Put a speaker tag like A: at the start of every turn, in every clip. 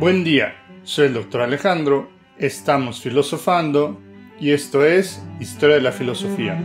A: Buen día, soy el doctor Alejandro, estamos filosofando y esto es Historia de la Filosofía.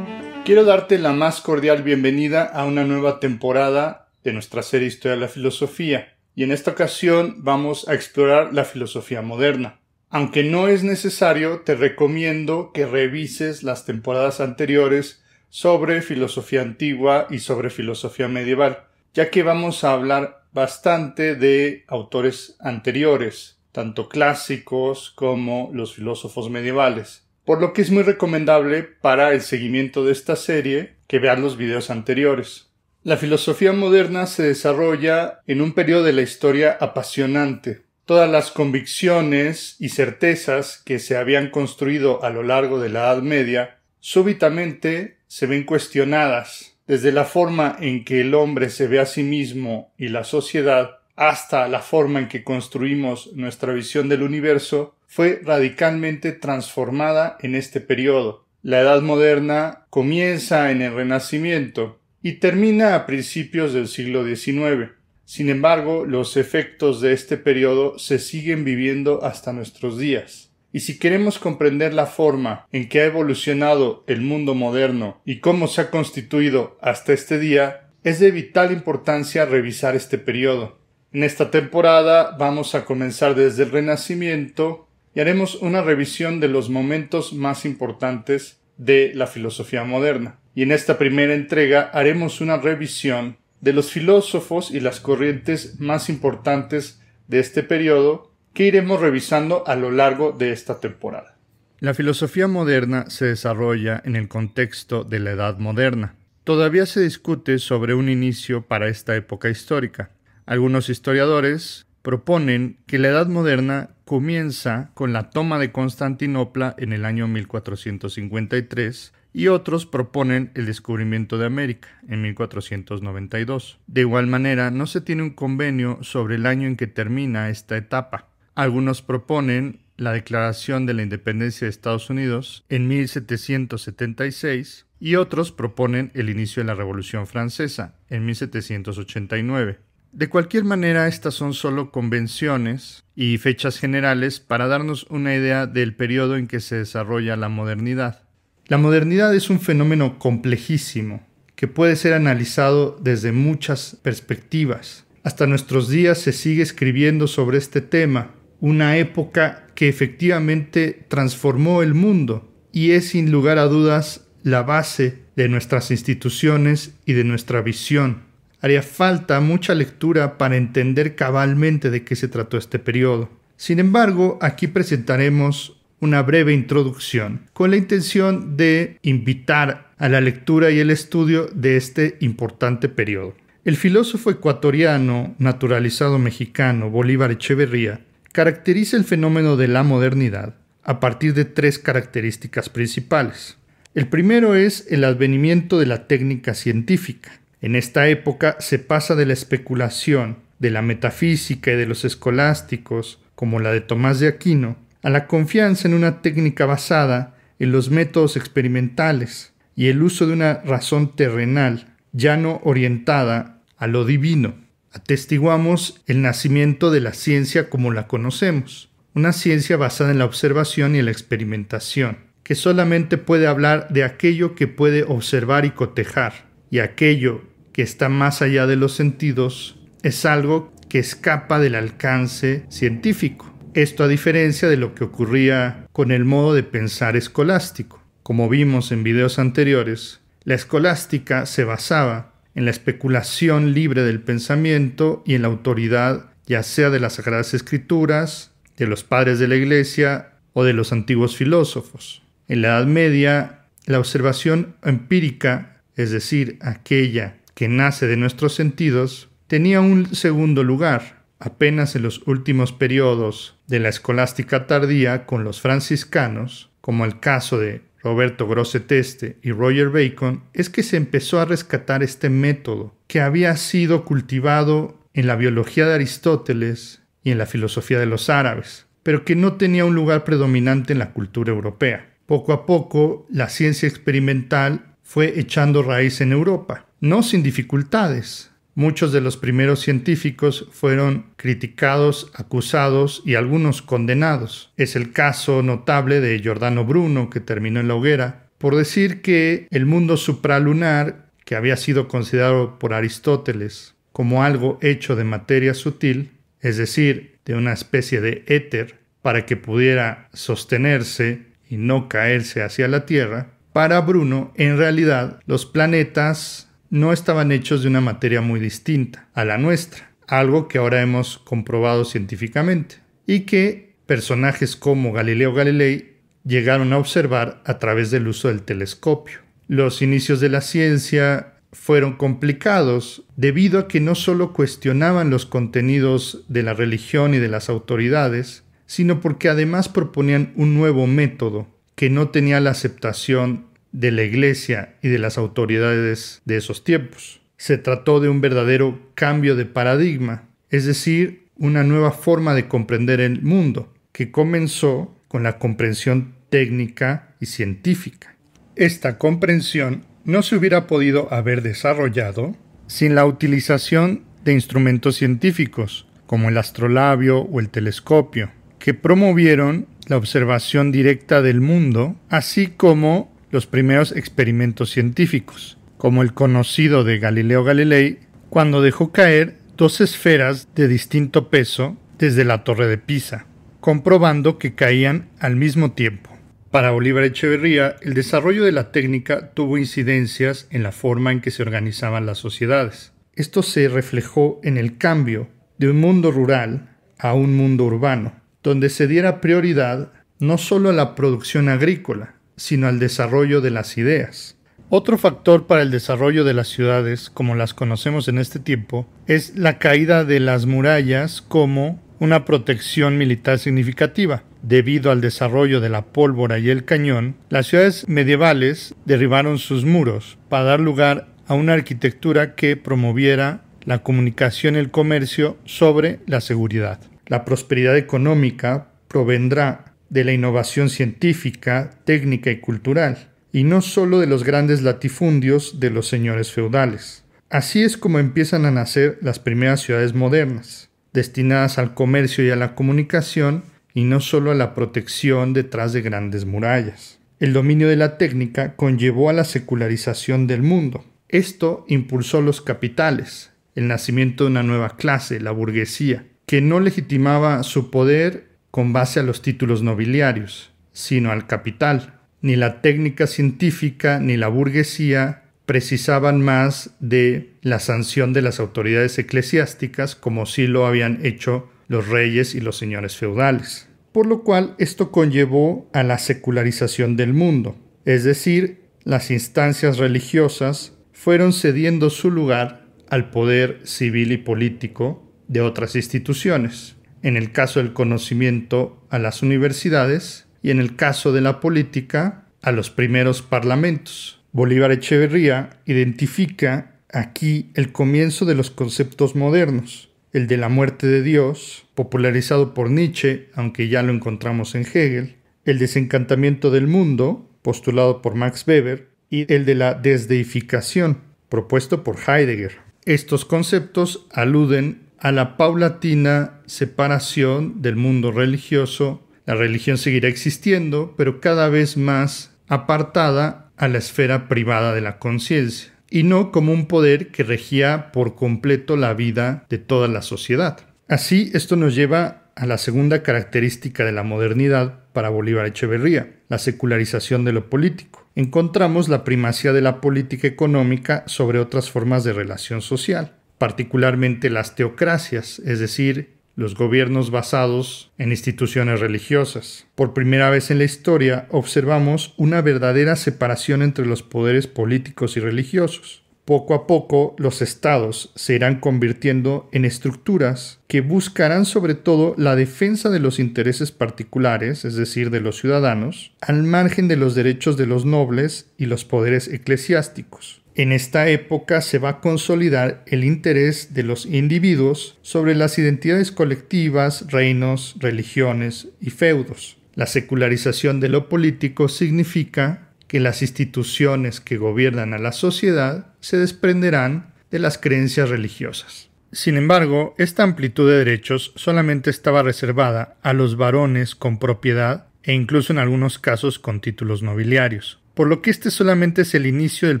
A: Quiero darte la más cordial bienvenida a una nueva temporada de nuestra serie Historia de la Filosofía y en esta ocasión vamos a explorar la filosofía moderna. Aunque no es necesario, te recomiendo que revises las temporadas anteriores sobre filosofía antigua y sobre filosofía medieval ya que vamos a hablar bastante de autores anteriores, tanto clásicos como los filósofos medievales, por lo que es muy recomendable para el seguimiento de esta serie que vean los videos anteriores. La filosofía moderna se desarrolla en un periodo de la historia apasionante. Todas las convicciones y certezas que se habían construido a lo largo de la Edad Media súbitamente se ven cuestionadas desde la forma en que el hombre se ve a sí mismo y la sociedad, hasta la forma en que construimos nuestra visión del universo, fue radicalmente transformada en este periodo. La Edad Moderna comienza en el Renacimiento y termina a principios del siglo XIX. Sin embargo, los efectos de este periodo se siguen viviendo hasta nuestros días. Y si queremos comprender la forma en que ha evolucionado el mundo moderno y cómo se ha constituido hasta este día, es de vital importancia revisar este periodo. En esta temporada vamos a comenzar desde el Renacimiento y haremos una revisión de los momentos más importantes de la filosofía moderna. Y en esta primera entrega haremos una revisión de los filósofos y las corrientes más importantes de este periodo que iremos revisando a lo largo de esta temporada. La filosofía moderna se desarrolla en el contexto de la Edad Moderna. Todavía se discute sobre un inicio para esta época histórica. Algunos historiadores proponen que la Edad Moderna comienza con la toma de Constantinopla en el año 1453 y otros proponen el descubrimiento de América en 1492. De igual manera, no se tiene un convenio sobre el año en que termina esta etapa. Algunos proponen la Declaración de la Independencia de Estados Unidos en 1776 y otros proponen el inicio de la Revolución Francesa en 1789. De cualquier manera, estas son solo convenciones y fechas generales para darnos una idea del periodo en que se desarrolla la modernidad. La modernidad es un fenómeno complejísimo que puede ser analizado desde muchas perspectivas. Hasta nuestros días se sigue escribiendo sobre este tema una época que efectivamente transformó el mundo y es sin lugar a dudas la base de nuestras instituciones y de nuestra visión. Haría falta mucha lectura para entender cabalmente de qué se trató este periodo. Sin embargo, aquí presentaremos una breve introducción con la intención de invitar a la lectura y el estudio de este importante periodo. El filósofo ecuatoriano, naturalizado mexicano, Bolívar Echeverría, caracteriza el fenómeno de la modernidad a partir de tres características principales. El primero es el advenimiento de la técnica científica. En esta época se pasa de la especulación, de la metafísica y de los escolásticos, como la de Tomás de Aquino, a la confianza en una técnica basada en los métodos experimentales y el uso de una razón terrenal, ya no orientada a lo divino atestiguamos el nacimiento de la ciencia como la conocemos, una ciencia basada en la observación y la experimentación, que solamente puede hablar de aquello que puede observar y cotejar, y aquello que está más allá de los sentidos es algo que escapa del alcance científico. Esto a diferencia de lo que ocurría con el modo de pensar escolástico. Como vimos en videos anteriores, la escolástica se basaba en la especulación libre del pensamiento y en la autoridad, ya sea de las Sagradas Escrituras, de los padres de la Iglesia o de los antiguos filósofos. En la Edad Media, la observación empírica, es decir, aquella que nace de nuestros sentidos, tenía un segundo lugar, apenas en los últimos periodos de la escolástica tardía con los franciscanos, como el caso de Roberto Grosseteste y Roger Bacon es que se empezó a rescatar este método que había sido cultivado en la biología de Aristóteles y en la filosofía de los árabes, pero que no tenía un lugar predominante en la cultura europea. Poco a poco, la ciencia experimental fue echando raíz en Europa, no sin dificultades, Muchos de los primeros científicos fueron criticados, acusados y algunos condenados. Es el caso notable de Giordano Bruno, que terminó en la hoguera, por decir que el mundo supralunar, que había sido considerado por Aristóteles como algo hecho de materia sutil, es decir, de una especie de éter, para que pudiera sostenerse y no caerse hacia la Tierra, para Bruno, en realidad, los planetas no estaban hechos de una materia muy distinta a la nuestra, algo que ahora hemos comprobado científicamente, y que personajes como Galileo Galilei llegaron a observar a través del uso del telescopio. Los inicios de la ciencia fueron complicados debido a que no solo cuestionaban los contenidos de la religión y de las autoridades, sino porque además proponían un nuevo método que no tenía la aceptación de la iglesia y de las autoridades de esos tiempos. Se trató de un verdadero cambio de paradigma, es decir, una nueva forma de comprender el mundo, que comenzó con la comprensión técnica y científica. Esta comprensión no se hubiera podido haber desarrollado sin la utilización de instrumentos científicos, como el astrolabio o el telescopio, que promovieron la observación directa del mundo, así como los primeros experimentos científicos, como el conocido de Galileo Galilei, cuando dejó caer dos esferas de distinto peso desde la torre de Pisa, comprobando que caían al mismo tiempo. Para Oliver Echeverría, el desarrollo de la técnica tuvo incidencias en la forma en que se organizaban las sociedades. Esto se reflejó en el cambio de un mundo rural a un mundo urbano, donde se diera prioridad no solo a la producción agrícola, sino al desarrollo de las ideas. Otro factor para el desarrollo de las ciudades, como las conocemos en este tiempo, es la caída de las murallas como una protección militar significativa. Debido al desarrollo de la pólvora y el cañón, las ciudades medievales derribaron sus muros para dar lugar a una arquitectura que promoviera la comunicación y el comercio sobre la seguridad. La prosperidad económica provendrá de la innovación científica, técnica y cultural, y no solo de los grandes latifundios de los señores feudales. Así es como empiezan a nacer las primeras ciudades modernas, destinadas al comercio y a la comunicación, y no sólo a la protección detrás de grandes murallas. El dominio de la técnica conllevó a la secularización del mundo. Esto impulsó los capitales, el nacimiento de una nueva clase, la burguesía, que no legitimaba su poder con base a los títulos nobiliarios, sino al capital. Ni la técnica científica ni la burguesía precisaban más de la sanción de las autoridades eclesiásticas como sí lo habían hecho los reyes y los señores feudales. Por lo cual esto conllevó a la secularización del mundo, es decir, las instancias religiosas fueron cediendo su lugar al poder civil y político de otras instituciones en el caso del conocimiento a las universidades y en el caso de la política a los primeros parlamentos. Bolívar Echeverría identifica aquí el comienzo de los conceptos modernos, el de la muerte de Dios, popularizado por Nietzsche, aunque ya lo encontramos en Hegel, el desencantamiento del mundo, postulado por Max Weber, y el de la desdeificación, propuesto por Heidegger. Estos conceptos aluden a la paulatina separación del mundo religioso, la religión seguirá existiendo, pero cada vez más apartada a la esfera privada de la conciencia, y no como un poder que regía por completo la vida de toda la sociedad. Así, esto nos lleva a la segunda característica de la modernidad para Bolívar Echeverría, la secularización de lo político. Encontramos la primacía de la política económica sobre otras formas de relación social particularmente las teocracias, es decir, los gobiernos basados en instituciones religiosas. Por primera vez en la historia observamos una verdadera separación entre los poderes políticos y religiosos. Poco a poco los estados se irán convirtiendo en estructuras que buscarán sobre todo la defensa de los intereses particulares, es decir, de los ciudadanos, al margen de los derechos de los nobles y los poderes eclesiásticos. En esta época se va a consolidar el interés de los individuos sobre las identidades colectivas, reinos, religiones y feudos. La secularización de lo político significa que las instituciones que gobiernan a la sociedad se desprenderán de las creencias religiosas. Sin embargo, esta amplitud de derechos solamente estaba reservada a los varones con propiedad e incluso en algunos casos con títulos nobiliarios por lo que este solamente es el inicio del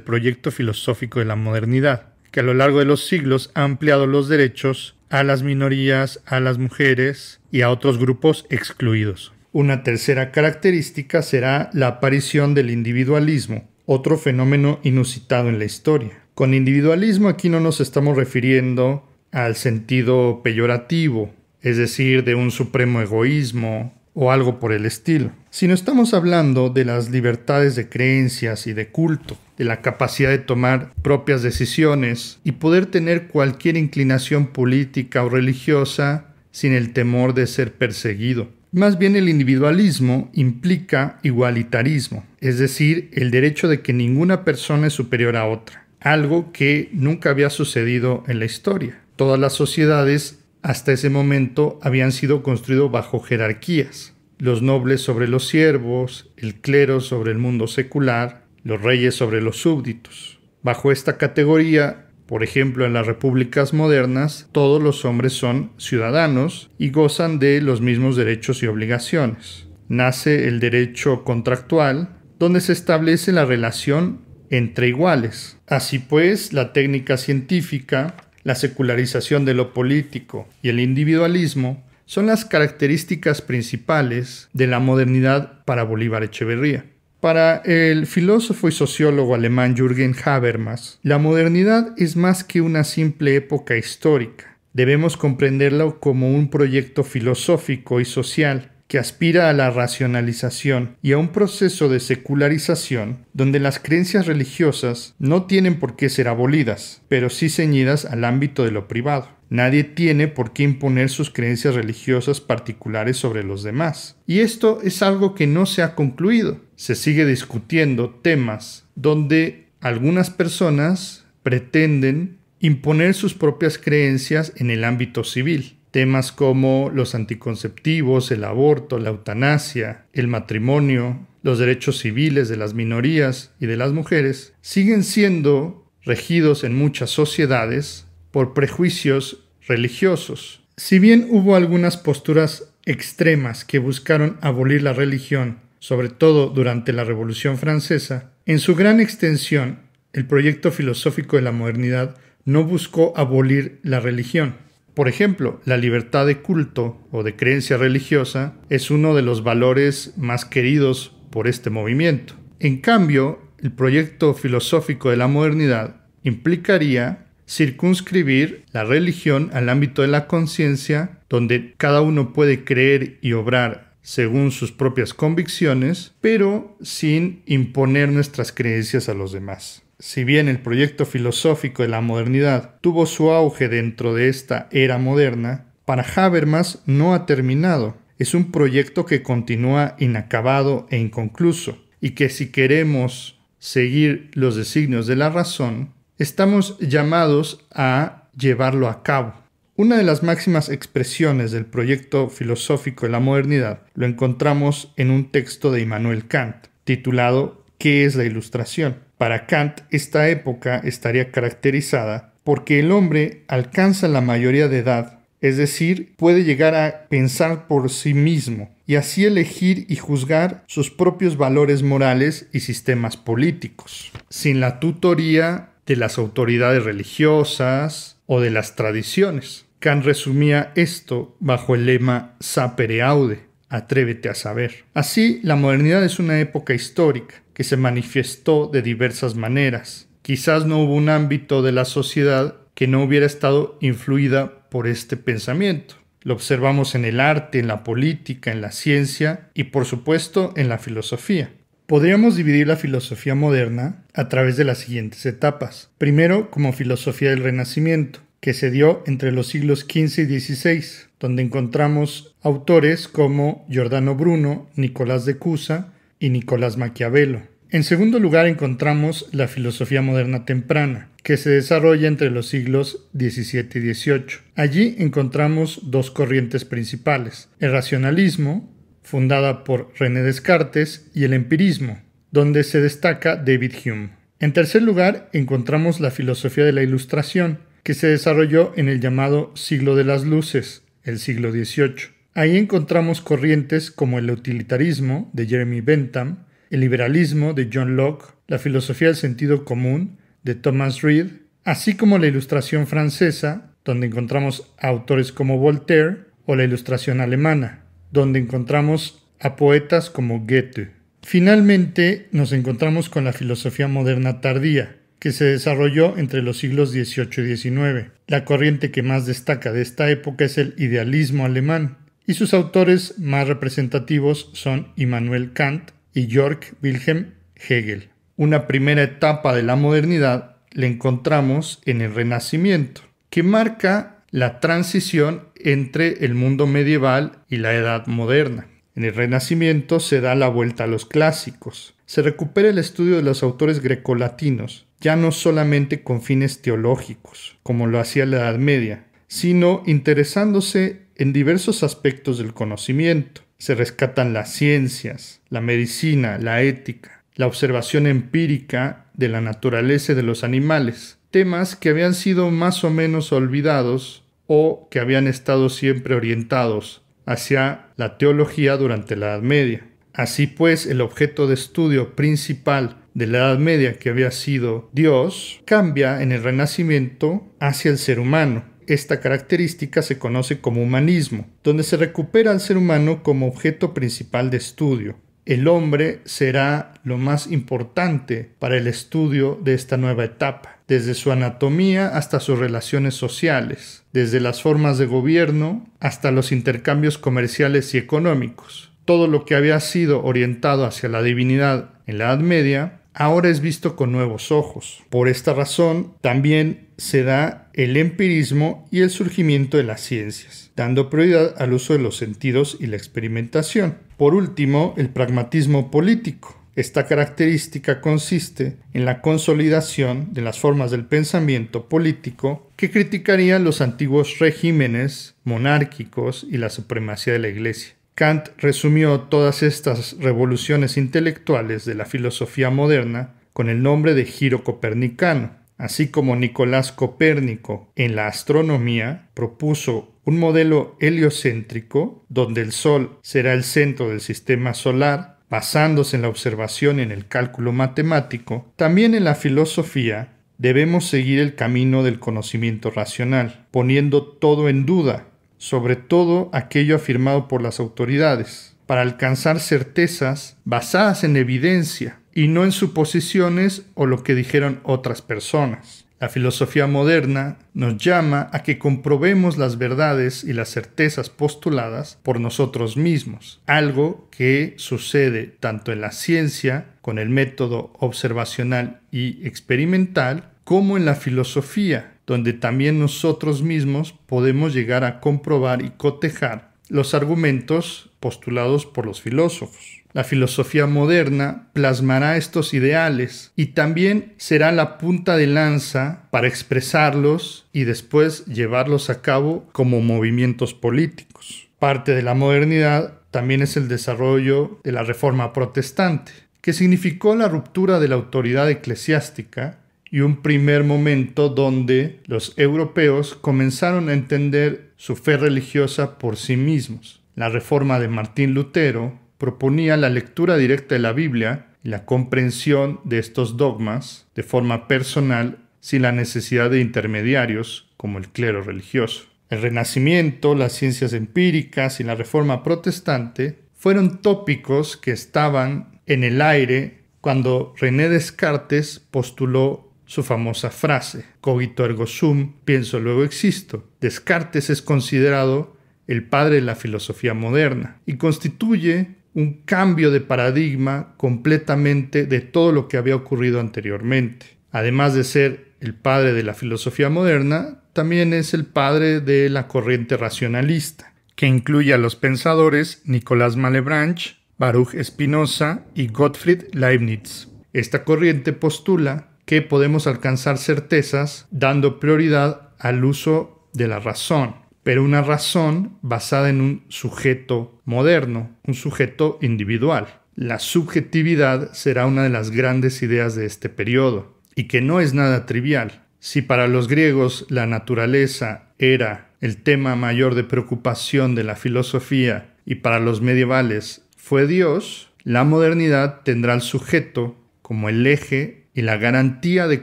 A: proyecto filosófico de la modernidad, que a lo largo de los siglos ha ampliado los derechos a las minorías, a las mujeres y a otros grupos excluidos. Una tercera característica será la aparición del individualismo, otro fenómeno inusitado en la historia. Con individualismo aquí no nos estamos refiriendo al sentido peyorativo, es decir, de un supremo egoísmo, o algo por el estilo, Si no estamos hablando de las libertades de creencias y de culto, de la capacidad de tomar propias decisiones y poder tener cualquier inclinación política o religiosa sin el temor de ser perseguido. Más bien el individualismo implica igualitarismo, es decir, el derecho de que ninguna persona es superior a otra, algo que nunca había sucedido en la historia. Todas las sociedades hasta ese momento habían sido construidos bajo jerarquías, los nobles sobre los siervos, el clero sobre el mundo secular, los reyes sobre los súbditos. Bajo esta categoría, por ejemplo, en las repúblicas modernas, todos los hombres son ciudadanos y gozan de los mismos derechos y obligaciones. Nace el derecho contractual, donde se establece la relación entre iguales. Así pues, la técnica científica la secularización de lo político y el individualismo son las características principales de la modernidad para Bolívar Echeverría. Para el filósofo y sociólogo alemán Jürgen Habermas, la modernidad es más que una simple época histórica. Debemos comprenderla como un proyecto filosófico y social que aspira a la racionalización y a un proceso de secularización donde las creencias religiosas no tienen por qué ser abolidas, pero sí ceñidas al ámbito de lo privado. Nadie tiene por qué imponer sus creencias religiosas particulares sobre los demás. Y esto es algo que no se ha concluido. Se sigue discutiendo temas donde algunas personas pretenden imponer sus propias creencias en el ámbito civil temas como los anticonceptivos, el aborto, la eutanasia, el matrimonio, los derechos civiles de las minorías y de las mujeres, siguen siendo regidos en muchas sociedades por prejuicios religiosos. Si bien hubo algunas posturas extremas que buscaron abolir la religión, sobre todo durante la Revolución Francesa, en su gran extensión, el proyecto filosófico de la modernidad no buscó abolir la religión, por ejemplo, la libertad de culto o de creencia religiosa es uno de los valores más queridos por este movimiento. En cambio, el proyecto filosófico de la modernidad implicaría circunscribir la religión al ámbito de la conciencia, donde cada uno puede creer y obrar según sus propias convicciones, pero sin imponer nuestras creencias a los demás. Si bien el proyecto filosófico de la modernidad tuvo su auge dentro de esta era moderna, para Habermas no ha terminado. Es un proyecto que continúa inacabado e inconcluso, y que si queremos seguir los designios de la razón, estamos llamados a llevarlo a cabo. Una de las máximas expresiones del proyecto filosófico de la modernidad lo encontramos en un texto de Immanuel Kant, titulado ¿Qué es la ilustración? Para Kant, esta época estaría caracterizada porque el hombre alcanza la mayoría de edad, es decir, puede llegar a pensar por sí mismo y así elegir y juzgar sus propios valores morales y sistemas políticos, sin la tutoría de las autoridades religiosas o de las tradiciones. Kant resumía esto bajo el lema sapere aude, Atrévete a saber. Así, la modernidad es una época histórica que se manifestó de diversas maneras. Quizás no hubo un ámbito de la sociedad que no hubiera estado influida por este pensamiento. Lo observamos en el arte, en la política, en la ciencia y por supuesto en la filosofía. Podríamos dividir la filosofía moderna a través de las siguientes etapas. Primero, como filosofía del Renacimiento, que se dio entre los siglos XV y XVI donde encontramos autores como Giordano Bruno, Nicolás de Cusa y Nicolás Maquiavelo. En segundo lugar encontramos la filosofía moderna temprana, que se desarrolla entre los siglos XVII y XVIII. Allí encontramos dos corrientes principales, el racionalismo, fundada por René Descartes, y el empirismo, donde se destaca David Hume. En tercer lugar encontramos la filosofía de la Ilustración, que se desarrolló en el llamado siglo de las luces, el siglo XVIII. Ahí encontramos corrientes como el utilitarismo de Jeremy Bentham, el liberalismo de John Locke, la filosofía del sentido común de Thomas Reed, así como la ilustración francesa, donde encontramos autores como Voltaire, o la ilustración alemana, donde encontramos a poetas como Goethe. Finalmente nos encontramos con la filosofía moderna tardía, que se desarrolló entre los siglos XVIII y XIX. La corriente que más destaca de esta época es el idealismo alemán, y sus autores más representativos son Immanuel Kant y Georg Wilhelm Hegel. Una primera etapa de la modernidad la encontramos en el Renacimiento, que marca la transición entre el mundo medieval y la Edad Moderna. En el Renacimiento se da la vuelta a los clásicos, se recupera el estudio de los autores grecolatinos, ya no solamente con fines teológicos, como lo hacía la Edad Media, sino interesándose en diversos aspectos del conocimiento. Se rescatan las ciencias, la medicina, la ética, la observación empírica de la naturaleza y de los animales, temas que habían sido más o menos olvidados o que habían estado siempre orientados hacia la teología durante la Edad Media. Así pues, el objeto de estudio principal de la Edad Media que había sido Dios, cambia en el Renacimiento hacia el ser humano. Esta característica se conoce como humanismo, donde se recupera al ser humano como objeto principal de estudio. El hombre será lo más importante para el estudio de esta nueva etapa, desde su anatomía hasta sus relaciones sociales, desde las formas de gobierno hasta los intercambios comerciales y económicos. Todo lo que había sido orientado hacia la divinidad en la Edad Media ahora es visto con nuevos ojos. Por esta razón, también se da el empirismo y el surgimiento de las ciencias, dando prioridad al uso de los sentidos y la experimentación. Por último, el pragmatismo político. Esta característica consiste en la consolidación de las formas del pensamiento político que criticarían los antiguos regímenes monárquicos y la supremacía de la Iglesia. Kant resumió todas estas revoluciones intelectuales de la filosofía moderna con el nombre de giro copernicano, así como Nicolás Copérnico en la astronomía propuso un modelo heliocéntrico donde el Sol será el centro del sistema solar, basándose en la observación y en el cálculo matemático, también en la filosofía debemos seguir el camino del conocimiento racional, poniendo todo en duda sobre todo aquello afirmado por las autoridades, para alcanzar certezas basadas en evidencia y no en suposiciones o lo que dijeron otras personas. La filosofía moderna nos llama a que comprobemos las verdades y las certezas postuladas por nosotros mismos, algo que sucede tanto en la ciencia, con el método observacional y experimental, como en la filosofía, donde también nosotros mismos podemos llegar a comprobar y cotejar los argumentos postulados por los filósofos. La filosofía moderna plasmará estos ideales y también será la punta de lanza para expresarlos y después llevarlos a cabo como movimientos políticos. Parte de la modernidad también es el desarrollo de la reforma protestante, que significó la ruptura de la autoridad eclesiástica y un primer momento donde los europeos comenzaron a entender su fe religiosa por sí mismos. La reforma de Martín Lutero proponía la lectura directa de la Biblia y la comprensión de estos dogmas de forma personal sin la necesidad de intermediarios como el clero religioso. El Renacimiento, las ciencias empíricas y la Reforma protestante fueron tópicos que estaban en el aire cuando René Descartes postuló su famosa frase, cogito ergo sum, pienso luego existo. Descartes es considerado el padre de la filosofía moderna y constituye un cambio de paradigma completamente de todo lo que había ocurrido anteriormente. Además de ser el padre de la filosofía moderna, también es el padre de la corriente racionalista, que incluye a los pensadores Nicolás Malebranche, Baruch Spinoza y Gottfried Leibniz. Esta corriente postula podemos alcanzar certezas dando prioridad al uso de la razón, pero una razón basada en un sujeto moderno, un sujeto individual. La subjetividad será una de las grandes ideas de este periodo, y que no es nada trivial. Si para los griegos la naturaleza era el tema mayor de preocupación de la filosofía y para los medievales fue Dios, la modernidad tendrá al sujeto como el eje y la garantía de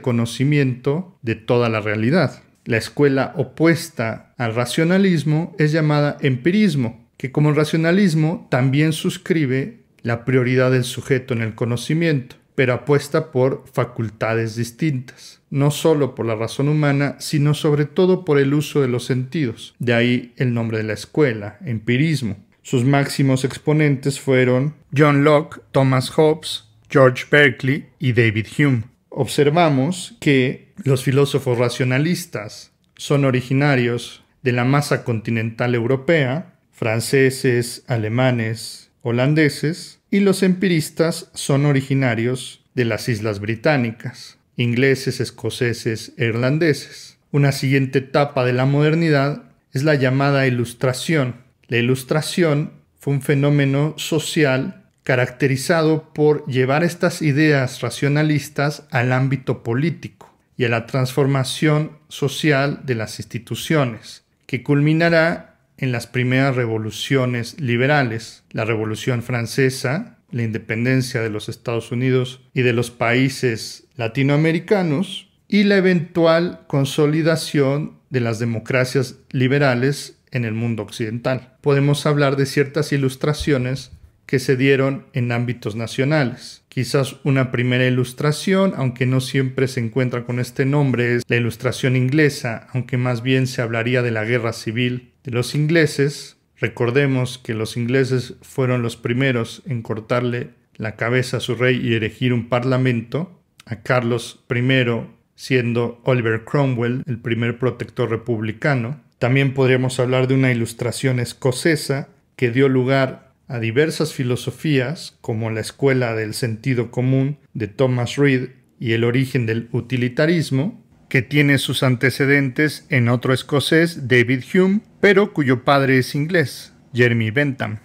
A: conocimiento de toda la realidad. La escuela opuesta al racionalismo es llamada empirismo, que como el racionalismo también suscribe la prioridad del sujeto en el conocimiento, pero apuesta por facultades distintas, no solo por la razón humana, sino sobre todo por el uso de los sentidos, de ahí el nombre de la escuela, empirismo. Sus máximos exponentes fueron John Locke, Thomas Hobbes, George Berkeley y David Hume. Observamos que los filósofos racionalistas son originarios de la masa continental europea, franceses, alemanes, holandeses, y los empiristas son originarios de las islas británicas, ingleses, escoceses e irlandeses. Una siguiente etapa de la modernidad es la llamada ilustración. La ilustración fue un fenómeno social caracterizado por llevar estas ideas racionalistas al ámbito político y a la transformación social de las instituciones, que culminará en las primeras revoluciones liberales, la Revolución Francesa, la independencia de los Estados Unidos y de los países latinoamericanos, y la eventual consolidación de las democracias liberales en el mundo occidental. Podemos hablar de ciertas ilustraciones que se dieron en ámbitos nacionales. Quizás una primera ilustración, aunque no siempre se encuentra con este nombre, es la ilustración inglesa, aunque más bien se hablaría de la guerra civil de los ingleses. Recordemos que los ingleses fueron los primeros en cortarle la cabeza a su rey y erigir un parlamento, a Carlos I siendo Oliver Cromwell el primer protector republicano. También podríamos hablar de una ilustración escocesa que dio lugar a diversas filosofías como la escuela del sentido común de Thomas Reid y el origen del utilitarismo, que tiene sus antecedentes en otro escocés, David Hume, pero cuyo padre es inglés, Jeremy Bentham.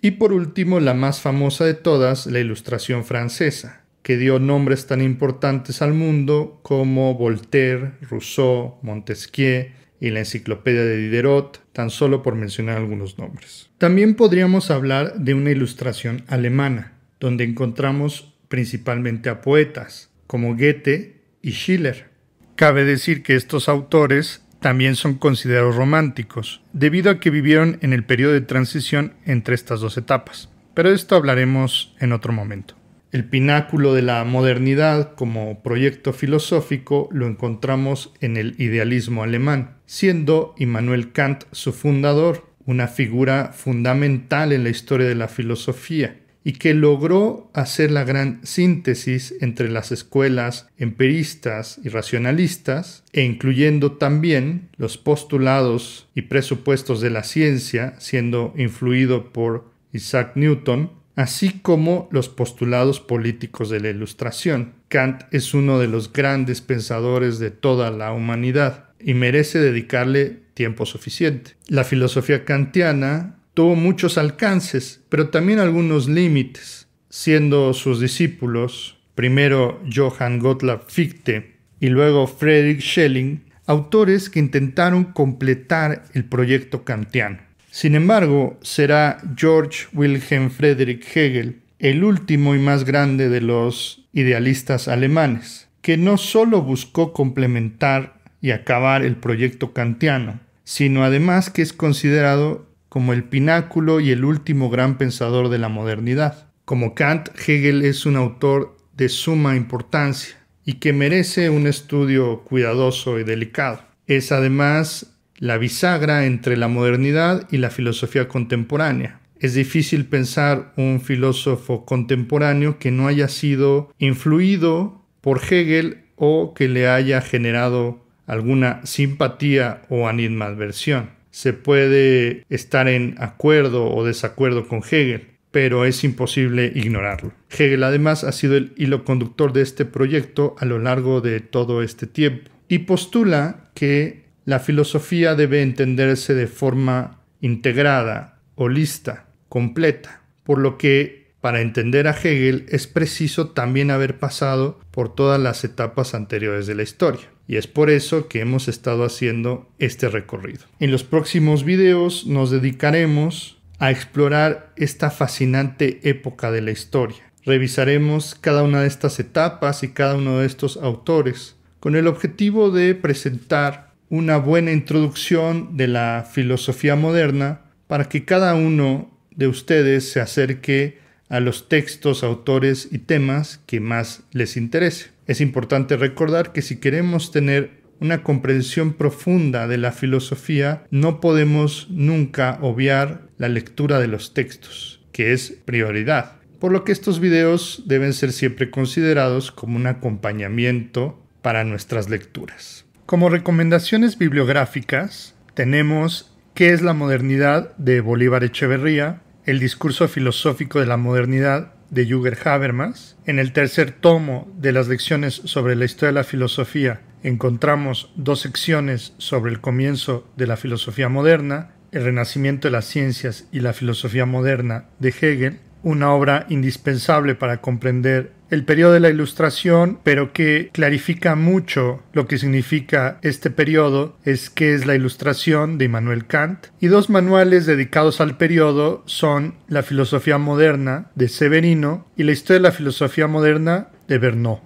A: Y por último, la más famosa de todas, la Ilustración francesa, que dio nombres tan importantes al mundo como Voltaire, Rousseau, Montesquieu, y la Enciclopedia de Diderot, tan solo por mencionar algunos nombres. También podríamos hablar de una ilustración alemana, donde encontramos principalmente a poetas como Goethe y Schiller. Cabe decir que estos autores también son considerados románticos, debido a que vivieron en el periodo de transición entre estas dos etapas, pero de esto hablaremos en otro momento. El pináculo de la modernidad como proyecto filosófico lo encontramos en el idealismo alemán, siendo Immanuel Kant su fundador, una figura fundamental en la historia de la filosofía y que logró hacer la gran síntesis entre las escuelas empiristas y racionalistas, e incluyendo también los postulados y presupuestos de la ciencia, siendo influido por Isaac Newton, así como los postulados políticos de la Ilustración. Kant es uno de los grandes pensadores de toda la humanidad y merece dedicarle tiempo suficiente. La filosofía kantiana tuvo muchos alcances, pero también algunos límites, siendo sus discípulos primero Johann Gottlob Fichte y luego Friedrich Schelling, autores que intentaron completar el proyecto kantiano. Sin embargo, será George Wilhelm Friedrich Hegel el último y más grande de los idealistas alemanes, que no solo buscó complementar y acabar el proyecto kantiano, sino además que es considerado como el pináculo y el último gran pensador de la modernidad. Como Kant, Hegel es un autor de suma importancia y que merece un estudio cuidadoso y delicado. Es además la bisagra entre la modernidad y la filosofía contemporánea. Es difícil pensar un filósofo contemporáneo que no haya sido influido por Hegel o que le haya generado alguna simpatía o animadversión. Se puede estar en acuerdo o desacuerdo con Hegel, pero es imposible ignorarlo. Hegel además ha sido el hilo conductor de este proyecto a lo largo de todo este tiempo y postula que la filosofía debe entenderse de forma integrada, holista, completa, por lo que para entender a Hegel es preciso también haber pasado por todas las etapas anteriores de la historia. Y es por eso que hemos estado haciendo este recorrido. En los próximos videos nos dedicaremos a explorar esta fascinante época de la historia. Revisaremos cada una de estas etapas y cada uno de estos autores con el objetivo de presentar una buena introducción de la filosofía moderna para que cada uno de ustedes se acerque a los textos, autores y temas que más les interese. Es importante recordar que si queremos tener una comprensión profunda de la filosofía, no podemos nunca obviar la lectura de los textos, que es prioridad. Por lo que estos videos deben ser siempre considerados como un acompañamiento para nuestras lecturas. Como recomendaciones bibliográficas tenemos ¿Qué es la modernidad? de Bolívar Echeverría, El discurso filosófico de la modernidad de Jürgen Habermas. En el tercer tomo de las lecciones sobre la historia de la filosofía encontramos dos secciones sobre el comienzo de la filosofía moderna, el renacimiento de las ciencias y la filosofía moderna de Hegel una obra indispensable para comprender el periodo de la Ilustración, pero que clarifica mucho lo que significa este periodo, es que es la Ilustración de Immanuel Kant, y dos manuales dedicados al periodo son La filosofía moderna de Severino y La historia de la filosofía moderna de verno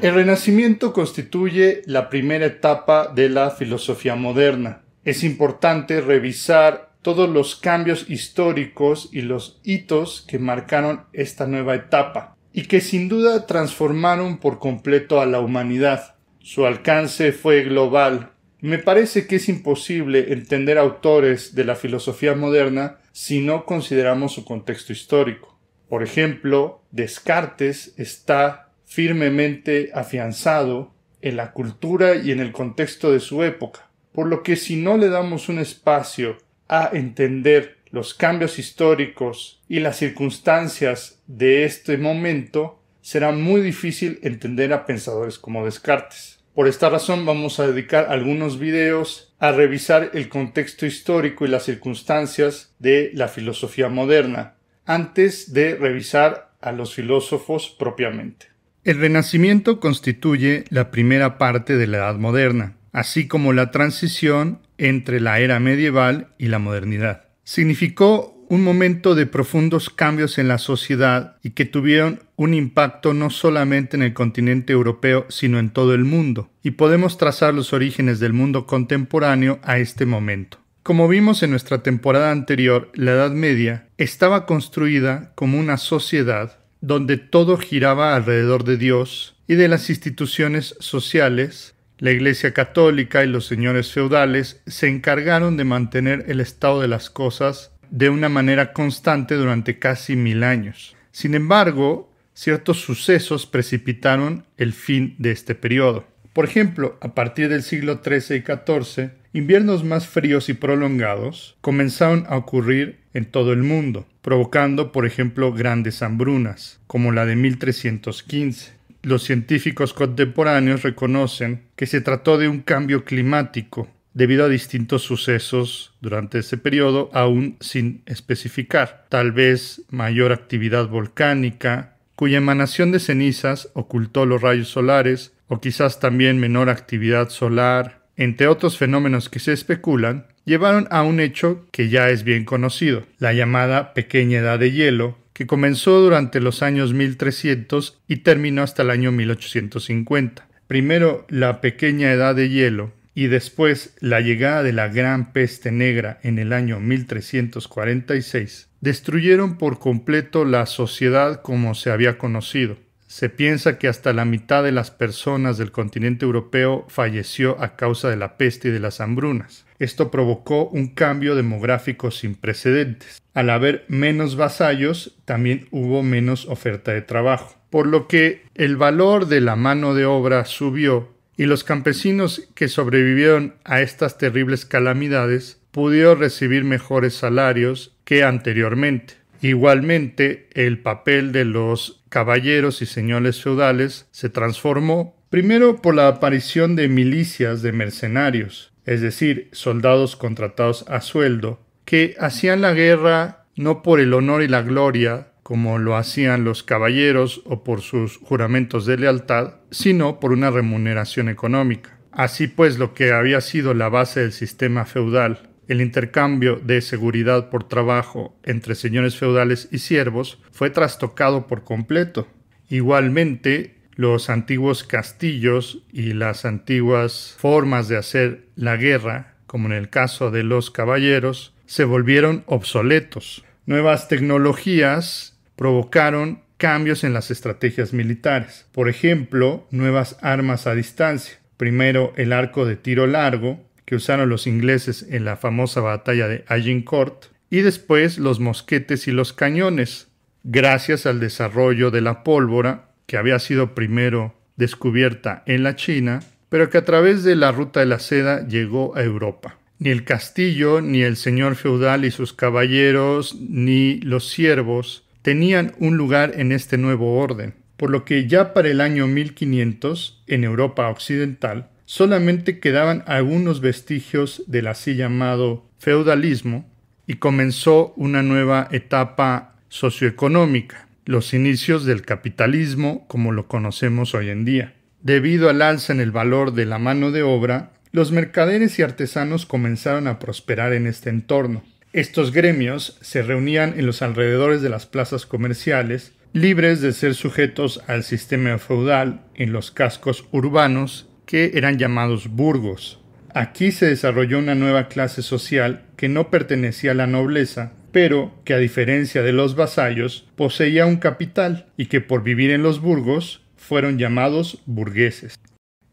A: El Renacimiento constituye la primera etapa de la filosofía moderna es importante revisar todos los cambios históricos y los hitos que marcaron esta nueva etapa, y que sin duda transformaron por completo a la humanidad. Su alcance fue global. Me parece que es imposible entender autores de la filosofía moderna si no consideramos su contexto histórico. Por ejemplo, Descartes está firmemente afianzado en la cultura y en el contexto de su época por lo que si no le damos un espacio a entender los cambios históricos y las circunstancias de este momento, será muy difícil entender a pensadores como Descartes. Por esta razón vamos a dedicar algunos videos a revisar el contexto histórico y las circunstancias de la filosofía moderna, antes de revisar a los filósofos propiamente. El Renacimiento constituye la primera parte de la Edad Moderna así como la transición entre la era medieval y la modernidad. Significó un momento de profundos cambios en la sociedad y que tuvieron un impacto no solamente en el continente europeo, sino en todo el mundo, y podemos trazar los orígenes del mundo contemporáneo a este momento. Como vimos en nuestra temporada anterior, la Edad Media estaba construida como una sociedad donde todo giraba alrededor de Dios y de las instituciones sociales la Iglesia Católica y los señores feudales se encargaron de mantener el estado de las cosas de una manera constante durante casi mil años. Sin embargo, ciertos sucesos precipitaron el fin de este periodo. Por ejemplo, a partir del siglo XIII y XIV, inviernos más fríos y prolongados comenzaron a ocurrir en todo el mundo, provocando, por ejemplo, grandes hambrunas, como la de 1315. Los científicos contemporáneos reconocen que se trató de un cambio climático debido a distintos sucesos durante ese periodo aún sin especificar, tal vez mayor actividad volcánica, cuya emanación de cenizas ocultó los rayos solares, o quizás también menor actividad solar, entre otros fenómenos que se especulan, llevaron a un hecho que ya es bien conocido, la llamada pequeña edad de hielo, que comenzó durante los años 1300 y terminó hasta el año 1850. Primero la pequeña edad de hielo y después la llegada de la gran peste negra en el año 1346 destruyeron por completo la sociedad como se había conocido. Se piensa que hasta la mitad de las personas del continente europeo falleció a causa de la peste y de las hambrunas. Esto provocó un cambio demográfico sin precedentes. Al haber menos vasallos, también hubo menos oferta de trabajo, por lo que el valor de la mano de obra subió y los campesinos que sobrevivieron a estas terribles calamidades pudieron recibir mejores salarios que anteriormente. Igualmente, el papel de los caballeros y señores feudales se transformó primero por la aparición de milicias de mercenarios, es decir, soldados contratados a sueldo, que hacían la guerra no por el honor y la gloria, como lo hacían los caballeros o por sus juramentos de lealtad, sino por una remuneración económica. Así pues, lo que había sido la base del sistema feudal el intercambio de seguridad por trabajo entre señores feudales y siervos fue trastocado por completo. Igualmente, los antiguos castillos y las antiguas formas de hacer la guerra, como en el caso de los caballeros, se volvieron obsoletos. Nuevas tecnologías provocaron cambios en las estrategias militares. Por ejemplo, nuevas armas a distancia. Primero el arco de tiro largo, que usaron los ingleses en la famosa batalla de Agincourt, y después los mosquetes y los cañones, gracias al desarrollo de la pólvora, que había sido primero descubierta en la China, pero que a través de la ruta de la seda llegó a Europa. Ni el castillo, ni el señor feudal y sus caballeros, ni los siervos tenían un lugar en este nuevo orden, por lo que ya para el año 1500, en Europa Occidental, solamente quedaban algunos vestigios del así llamado feudalismo y comenzó una nueva etapa socioeconómica, los inicios del capitalismo como lo conocemos hoy en día. Debido al alza en el valor de la mano de obra, los mercaderes y artesanos comenzaron a prosperar en este entorno. Estos gremios se reunían en los alrededores de las plazas comerciales, libres de ser sujetos al sistema feudal en los cascos urbanos que eran llamados burgos. Aquí se desarrolló una nueva clase social que no pertenecía a la nobleza, pero que a diferencia de los vasallos poseía un capital y que por vivir en los burgos fueron llamados burgueses.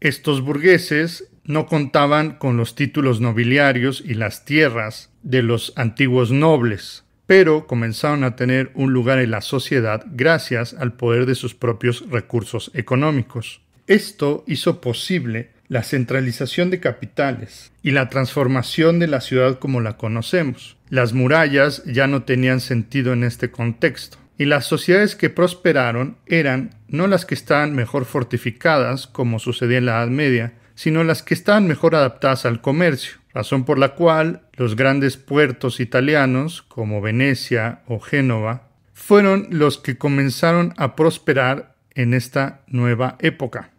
A: Estos burgueses no contaban con los títulos nobiliarios y las tierras de los antiguos nobles, pero comenzaron a tener un lugar en la sociedad gracias al poder de sus propios recursos económicos. Esto hizo posible la centralización de capitales y la transformación de la ciudad como la conocemos. Las murallas ya no tenían sentido en este contexto, y las sociedades que prosperaron eran no las que estaban mejor fortificadas, como sucedía en la Edad Media, sino las que estaban mejor adaptadas al comercio, razón por la cual los grandes puertos italianos, como Venecia o Génova, fueron los que comenzaron a prosperar en esta nueva época.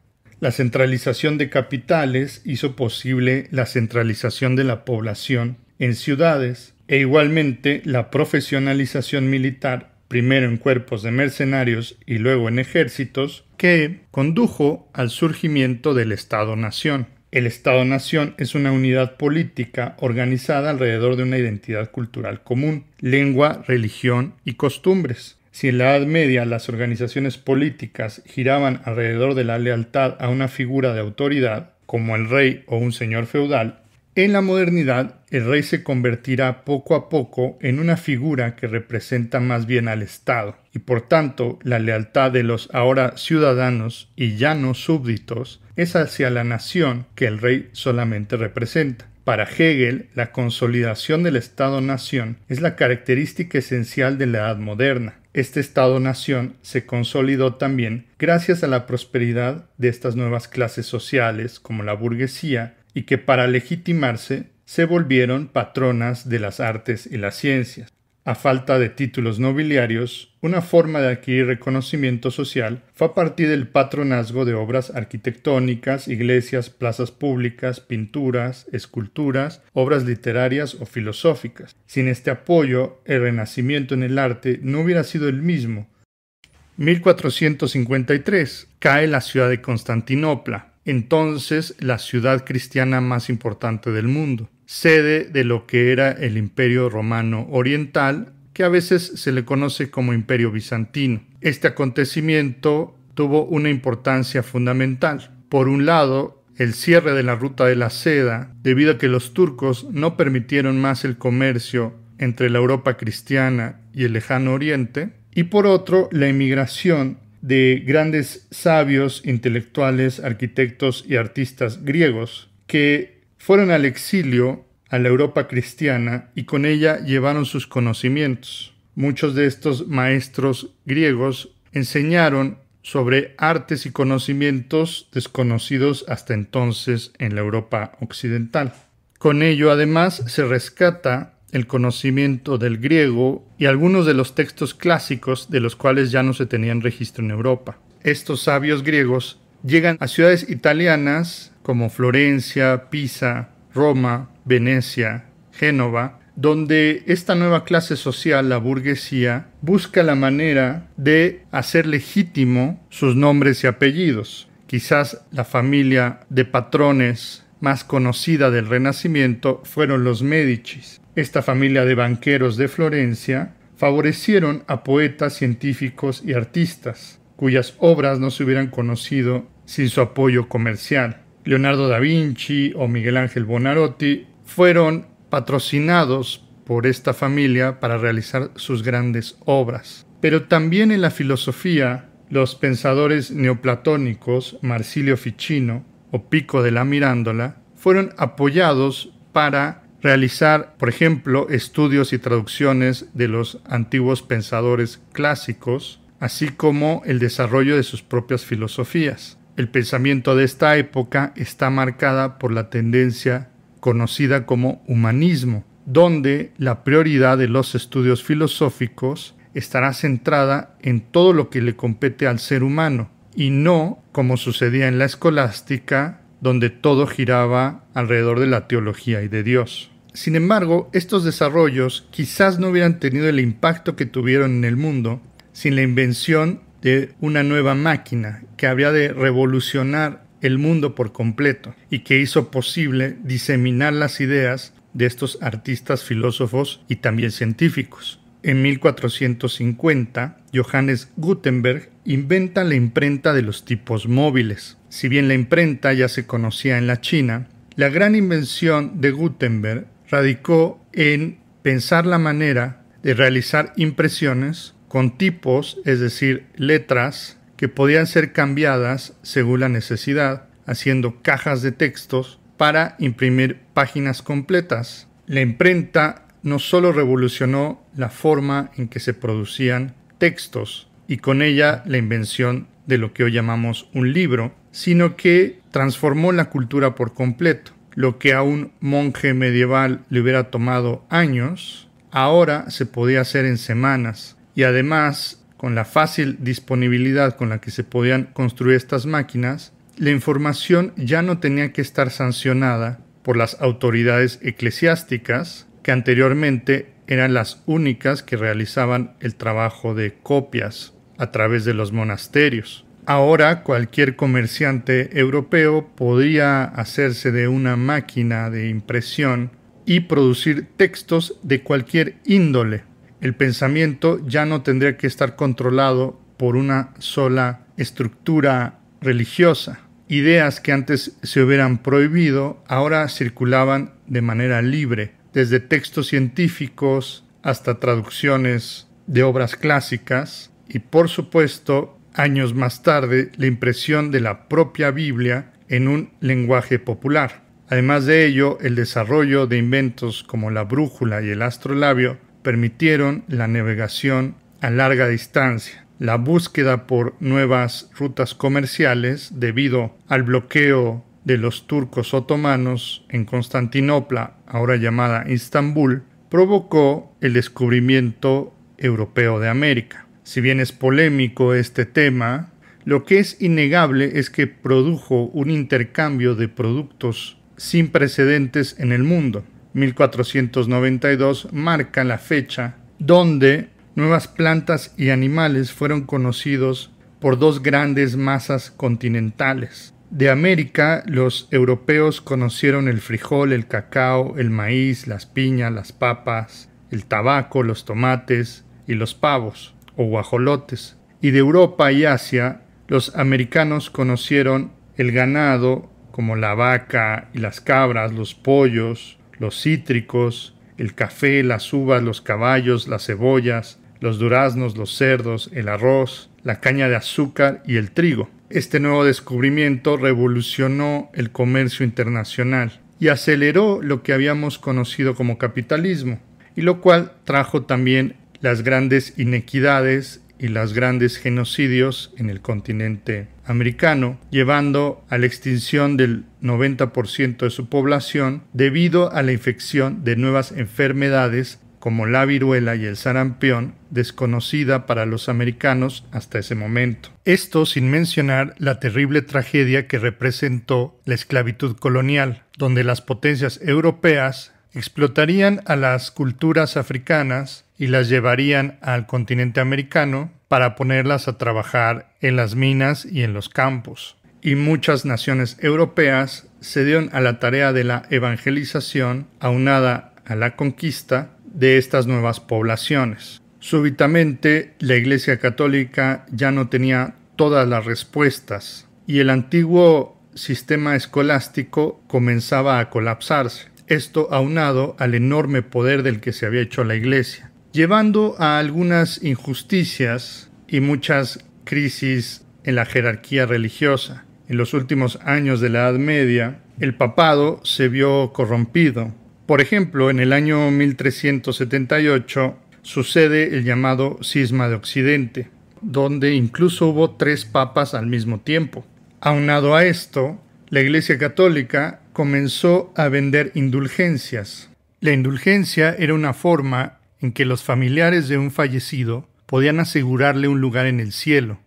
A: La centralización de capitales hizo posible la centralización de la población en ciudades e igualmente la profesionalización militar, primero en cuerpos de mercenarios y luego en ejércitos, que condujo al surgimiento del Estado-Nación. El Estado-Nación es una unidad política organizada alrededor de una identidad cultural común, lengua, religión y costumbres, si en la Edad Media las organizaciones políticas giraban alrededor de la lealtad a una figura de autoridad, como el rey o un señor feudal, en la modernidad el rey se convertirá poco a poco en una figura que representa más bien al Estado, y por tanto la lealtad de los ahora ciudadanos y ya no súbditos es hacia la nación que el rey solamente representa. Para Hegel, la consolidación del Estado-nación es la característica esencial de la Edad moderna este Estado-nación se consolidó también gracias a la prosperidad de estas nuevas clases sociales como la burguesía y que para legitimarse se volvieron patronas de las artes y las ciencias a falta de títulos nobiliarios, una forma de adquirir reconocimiento social fue a partir del patronazgo de obras arquitectónicas, iglesias, plazas públicas, pinturas, esculturas, obras literarias o filosóficas. Sin este apoyo, el renacimiento en el arte no hubiera sido el mismo. 1453 cae la ciudad de Constantinopla, entonces la ciudad cristiana más importante del mundo sede de lo que era el Imperio Romano Oriental, que a veces se le conoce como Imperio Bizantino. Este acontecimiento tuvo una importancia fundamental. Por un lado, el cierre de la ruta de la seda, debido a que los turcos no permitieron más el comercio entre la Europa cristiana y el lejano oriente, y por otro, la emigración de grandes sabios, intelectuales, arquitectos y artistas griegos, que fueron al exilio a la Europa cristiana y con ella llevaron sus conocimientos. Muchos de estos maestros griegos enseñaron sobre artes y conocimientos desconocidos hasta entonces en la Europa occidental. Con ello, además, se rescata el conocimiento del griego y algunos de los textos clásicos de los cuales ya no se tenían registro en Europa. Estos sabios griegos llegan a ciudades italianas como Florencia, Pisa, Roma, Venecia, Génova, donde esta nueva clase social, la burguesía, busca la manera de hacer legítimo sus nombres y apellidos. Quizás la familia de patrones más conocida del Renacimiento fueron los Médicis. Esta familia de banqueros de Florencia favorecieron a poetas, científicos y artistas, cuyas obras no se hubieran conocido sin su apoyo comercial. Leonardo da Vinci o Miguel Ángel Bonarotti fueron patrocinados por esta familia para realizar sus grandes obras. Pero también en la filosofía, los pensadores neoplatónicos Marsilio Ficino o Pico de la Mirándola fueron apoyados para realizar, por ejemplo, estudios y traducciones de los antiguos pensadores clásicos, así como el desarrollo de sus propias filosofías. El pensamiento de esta época está marcada por la tendencia conocida como humanismo, donde la prioridad de los estudios filosóficos estará centrada en todo lo que le compete al ser humano y no como sucedía en la escolástica, donde todo giraba alrededor de la teología y de Dios. Sin embargo, estos desarrollos quizás no hubieran tenido el impacto que tuvieron en el mundo sin la invención de una nueva máquina que habría de revolucionar el mundo por completo y que hizo posible diseminar las ideas de estos artistas, filósofos y también científicos. En 1450, Johannes Gutenberg inventa la imprenta de los tipos móviles. Si bien la imprenta ya se conocía en la China, la gran invención de Gutenberg radicó en pensar la manera de realizar impresiones con tipos, es decir, letras que podían ser cambiadas según la necesidad, haciendo cajas de textos para imprimir páginas completas. La imprenta no solo revolucionó la forma en que se producían textos y con ella la invención de lo que hoy llamamos un libro, sino que transformó la cultura por completo. Lo que a un monje medieval le hubiera tomado años, ahora se podía hacer en semanas y además con la fácil disponibilidad con la que se podían construir estas máquinas, la información ya no tenía que estar sancionada por las autoridades eclesiásticas, que anteriormente eran las únicas que realizaban el trabajo de copias a través de los monasterios. Ahora cualquier comerciante europeo podía hacerse de una máquina de impresión y producir textos de cualquier índole, el pensamiento ya no tendría que estar controlado por una sola estructura religiosa. Ideas que antes se hubieran prohibido ahora circulaban de manera libre, desde textos científicos hasta traducciones de obras clásicas y por supuesto años más tarde la impresión de la propia Biblia en un lenguaje popular. Además de ello, el desarrollo de inventos como la brújula y el astrolabio permitieron la navegación a larga distancia, la búsqueda por nuevas rutas comerciales debido al bloqueo de los turcos otomanos en Constantinopla, ahora llamada Estambul, provocó el descubrimiento europeo de América. Si bien es polémico este tema, lo que es innegable es que produjo un intercambio de productos sin precedentes en el mundo. 1492 marca la fecha donde nuevas plantas y animales fueron conocidos por dos grandes masas continentales. De América, los europeos conocieron el frijol, el cacao, el maíz, las piñas, las papas, el tabaco, los tomates y los pavos o guajolotes. Y de Europa y Asia, los americanos conocieron el ganado como la vaca y las cabras, los pollos, los cítricos, el café, las uvas, los caballos, las cebollas, los duraznos, los cerdos, el arroz, la caña de azúcar y el trigo. Este nuevo descubrimiento revolucionó el comercio internacional y aceleró lo que habíamos conocido como capitalismo, y lo cual trajo también las grandes inequidades y los grandes genocidios en el continente americano, llevando a la extinción del 90% de su población debido a la infección de nuevas enfermedades como la viruela y el sarampión, desconocida para los americanos hasta ese momento. Esto sin mencionar la terrible tragedia que representó la esclavitud colonial, donde las potencias europeas explotarían a las culturas africanas y las llevarían al continente americano para ponerlas a trabajar en las minas y en los campos. Y muchas naciones europeas se dieron a la tarea de la evangelización aunada a la conquista de estas nuevas poblaciones. Súbitamente la Iglesia Católica ya no tenía todas las respuestas y el antiguo sistema escolástico comenzaba a colapsarse. Esto aunado al enorme poder del que se había hecho la Iglesia llevando a algunas injusticias y muchas crisis en la jerarquía religiosa. En los últimos años de la Edad Media, el papado se vio corrompido. Por ejemplo, en el año 1378 sucede el llamado cisma de Occidente, donde incluso hubo tres papas al mismo tiempo. Aunado a esto, la Iglesia Católica comenzó a vender indulgencias. La indulgencia era una forma en que los familiares de un fallecido podían asegurarle un lugar en el cielo.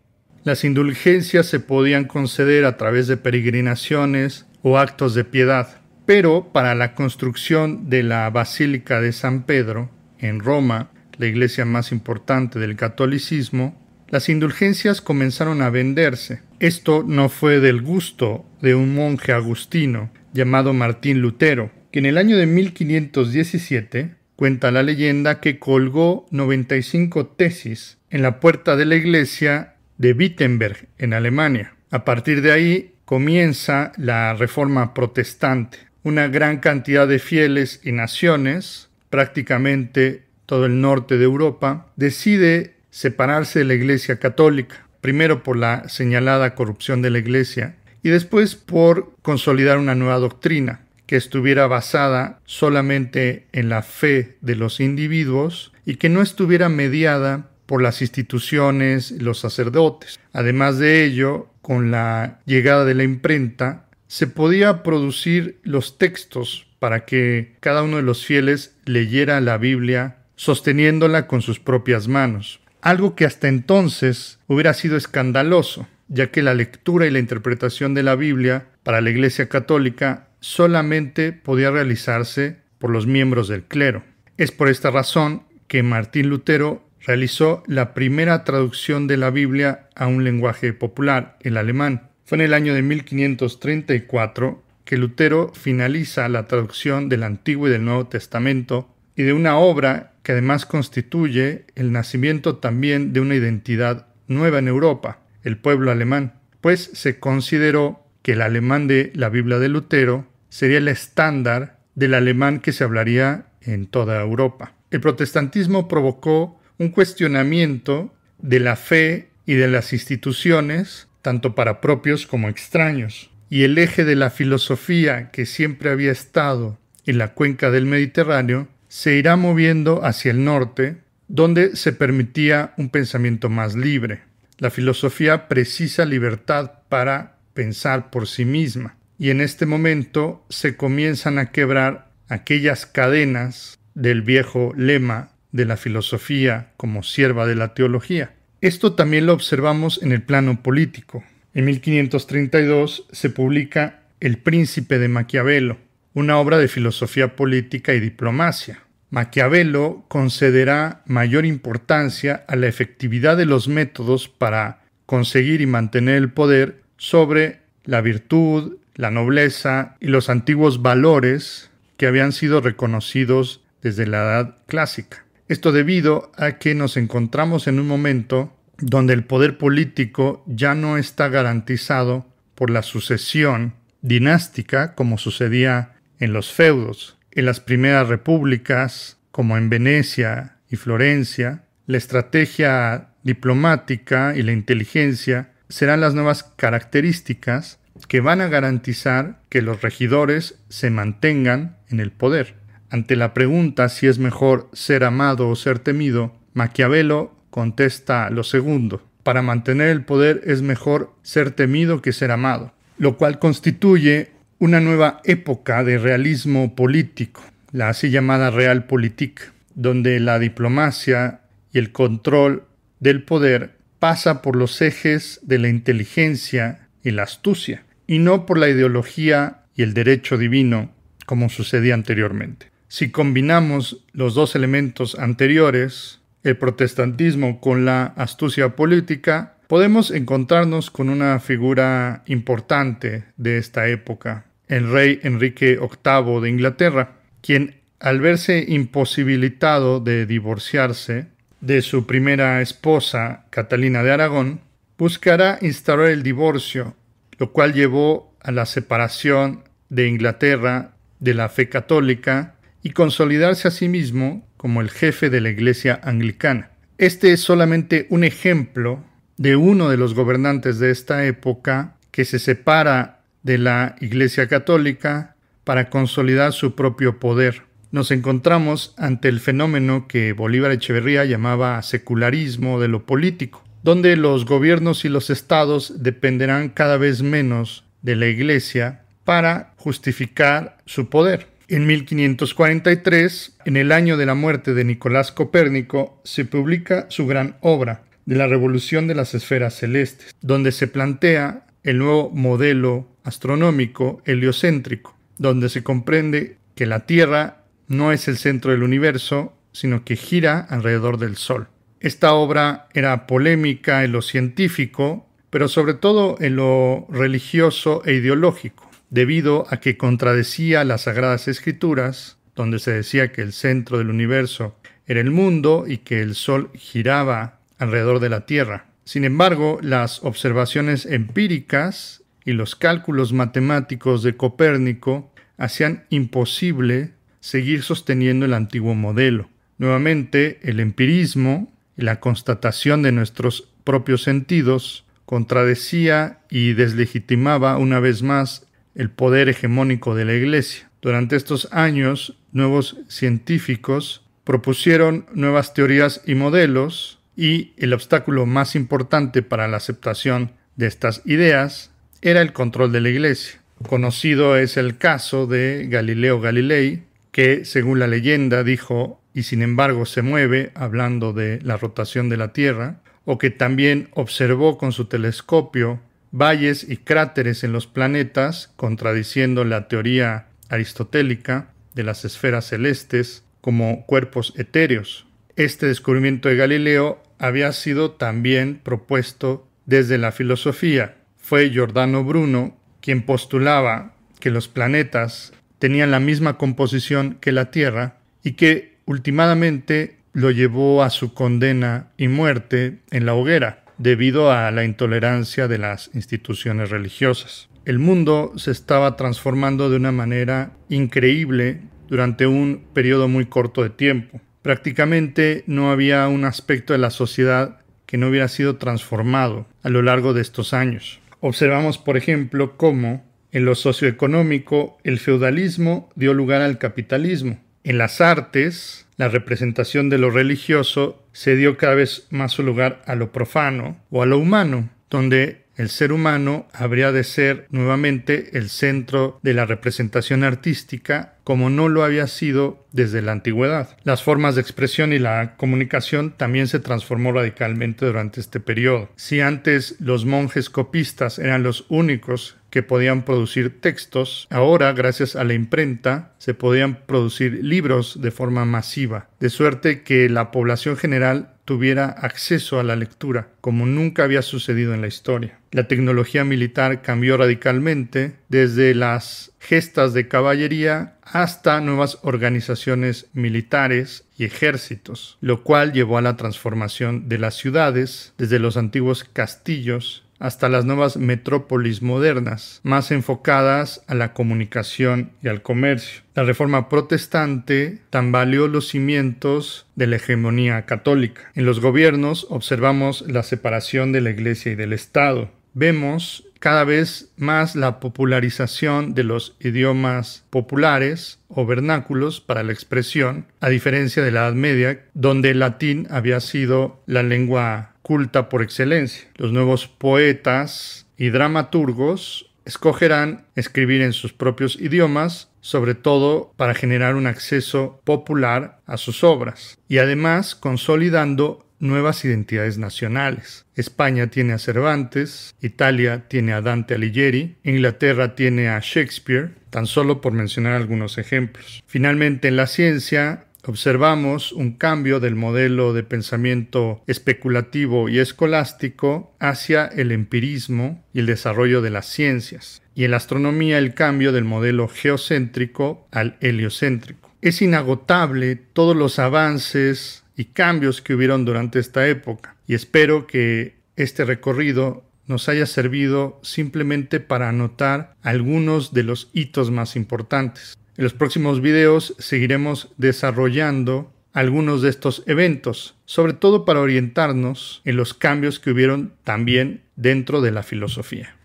A: Las indulgencias se podían conceder a través de peregrinaciones o actos de piedad, pero para la construcción de la Basílica de San Pedro, en Roma, la iglesia más importante del catolicismo, las indulgencias comenzaron a venderse. Esto no fue del gusto de un monje agustino llamado Martín Lutero, que en el año de 1517 Cuenta la leyenda que colgó 95 tesis en la puerta de la iglesia de Wittenberg, en Alemania. A partir de ahí comienza la reforma protestante. Una gran cantidad de fieles y naciones, prácticamente todo el norte de Europa, decide separarse de la iglesia católica, primero por la señalada corrupción de la iglesia y después por consolidar una nueva doctrina que estuviera basada solamente en la fe de los individuos y que no estuviera mediada por las instituciones, los sacerdotes. Además de ello, con la llegada de la imprenta, se podía producir los textos para que cada uno de los fieles leyera la Biblia sosteniéndola con sus propias manos, algo que hasta entonces hubiera sido escandaloso, ya que la lectura y la interpretación de la Biblia para la Iglesia Católica solamente podía realizarse por los miembros del clero. Es por esta razón que Martín Lutero realizó la primera traducción de la Biblia a un lenguaje popular, el alemán. Fue en el año de 1534 que Lutero finaliza la traducción del Antiguo y del Nuevo Testamento y de una obra que además constituye el nacimiento también de una identidad nueva en Europa, el pueblo alemán, pues se consideró que el alemán de la Biblia de Lutero sería el estándar del alemán que se hablaría en toda Europa. El protestantismo provocó un cuestionamiento de la fe y de las instituciones, tanto para propios como extraños, y el eje de la filosofía que siempre había estado en la cuenca del Mediterráneo se irá moviendo hacia el norte, donde se permitía un pensamiento más libre. La filosofía precisa libertad para pensar por sí misma y en este momento se comienzan a quebrar aquellas cadenas del viejo lema de la filosofía como sierva de la teología. Esto también lo observamos en el plano político. En 1532 se publica El Príncipe de Maquiavelo, una obra de filosofía política y diplomacia. Maquiavelo concederá mayor importancia a la efectividad de los métodos para conseguir y mantener el poder sobre la virtud, la nobleza y los antiguos valores que habían sido reconocidos desde la Edad Clásica. Esto debido a que nos encontramos en un momento donde el poder político ya no está garantizado por la sucesión dinástica como sucedía en los feudos. En las primeras repúblicas, como en Venecia y Florencia, la estrategia diplomática y la inteligencia serán las nuevas características que van a garantizar que los regidores se mantengan en el poder. Ante la pregunta si es mejor ser amado o ser temido, Maquiavelo contesta lo segundo. Para mantener el poder es mejor ser temido que ser amado, lo cual constituye una nueva época de realismo político, la así llamada Realpolitik, donde la diplomacia y el control del poder pasa por los ejes de la inteligencia y la astucia y no por la ideología y el derecho divino, como sucedía anteriormente. Si combinamos los dos elementos anteriores, el protestantismo con la astucia política, podemos encontrarnos con una figura importante de esta época, el rey Enrique VIII de Inglaterra, quien al verse imposibilitado de divorciarse de su primera esposa, Catalina de Aragón, buscará instaurar el divorcio lo cual llevó a la separación de Inglaterra de la fe católica y consolidarse a sí mismo como el jefe de la Iglesia anglicana. Este es solamente un ejemplo de uno de los gobernantes de esta época que se separa de la Iglesia católica para consolidar su propio poder. Nos encontramos ante el fenómeno que Bolívar Echeverría llamaba secularismo de lo político, donde los gobiernos y los estados dependerán cada vez menos de la Iglesia para justificar su poder. En 1543, en el año de la muerte de Nicolás Copérnico, se publica su gran obra, De la Revolución de las Esferas Celestes, donde se plantea el nuevo modelo astronómico heliocéntrico, donde se comprende que la Tierra no es el centro del universo, sino que gira alrededor del Sol. Esta obra era polémica en lo científico, pero sobre todo en lo religioso e ideológico, debido a que contradecía las Sagradas Escrituras, donde se decía que el centro del universo era el mundo y que el Sol giraba alrededor de la Tierra. Sin embargo, las observaciones empíricas y los cálculos matemáticos de Copérnico hacían imposible seguir sosteniendo el antiguo modelo. Nuevamente, el empirismo la constatación de nuestros propios sentidos contradecía y deslegitimaba una vez más el poder hegemónico de la Iglesia. Durante estos años, nuevos científicos propusieron nuevas teorías y modelos y el obstáculo más importante para la aceptación de estas ideas era el control de la Iglesia. Conocido es el caso de Galileo Galilei, que según la leyenda dijo y sin embargo se mueve, hablando de la rotación de la Tierra, o que también observó con su telescopio valles y cráteres en los planetas, contradiciendo la teoría aristotélica de las esferas celestes como cuerpos etéreos. Este descubrimiento de Galileo había sido también propuesto desde la filosofía. Fue Giordano Bruno quien postulaba que los planetas tenían la misma composición que la Tierra y que Últimamente lo llevó a su condena y muerte en la hoguera debido a la intolerancia de las instituciones religiosas. El mundo se estaba transformando de una manera increíble durante un periodo muy corto de tiempo. Prácticamente no había un aspecto de la sociedad que no hubiera sido transformado a lo largo de estos años. Observamos, por ejemplo, cómo en lo socioeconómico el feudalismo dio lugar al capitalismo, en las artes, la representación de lo religioso se dio cada vez más su lugar a lo profano o a lo humano, donde el ser humano habría de ser nuevamente el centro de la representación artística como no lo había sido desde la antigüedad. Las formas de expresión y la comunicación también se transformó radicalmente durante este periodo. Si antes los monjes copistas eran los únicos que podían producir textos, ahora gracias a la imprenta se podían producir libros de forma masiva, de suerte que la población general tuviera acceso a la lectura, como nunca había sucedido en la historia. La tecnología militar cambió radicalmente desde las gestas de caballería hasta nuevas organizaciones militares y ejércitos, lo cual llevó a la transformación de las ciudades desde los antiguos castillos hasta las nuevas metrópolis modernas, más enfocadas a la comunicación y al comercio. La reforma protestante tambaleó los cimientos de la hegemonía católica. En los gobiernos observamos la separación de la Iglesia y del Estado. Vemos cada vez más la popularización de los idiomas populares o vernáculos para la expresión, a diferencia de la Edad Media, donde el latín había sido la lengua culta por excelencia. Los nuevos poetas y dramaturgos escogerán escribir en sus propios idiomas, sobre todo para generar un acceso popular a sus obras, y además consolidando nuevas identidades nacionales. España tiene a Cervantes, Italia tiene a Dante Alighieri, Inglaterra tiene a Shakespeare, tan solo por mencionar algunos ejemplos. Finalmente, en la ciencia, observamos un cambio del modelo de pensamiento especulativo y escolástico hacia el empirismo y el desarrollo de las ciencias, y en la astronomía el cambio del modelo geocéntrico al heliocéntrico. Es inagotable todos los avances y cambios que hubieron durante esta época, y espero que este recorrido nos haya servido simplemente para anotar algunos de los hitos más importantes. En los próximos videos seguiremos desarrollando algunos de estos eventos, sobre todo para orientarnos en los cambios que hubieron también dentro de la filosofía.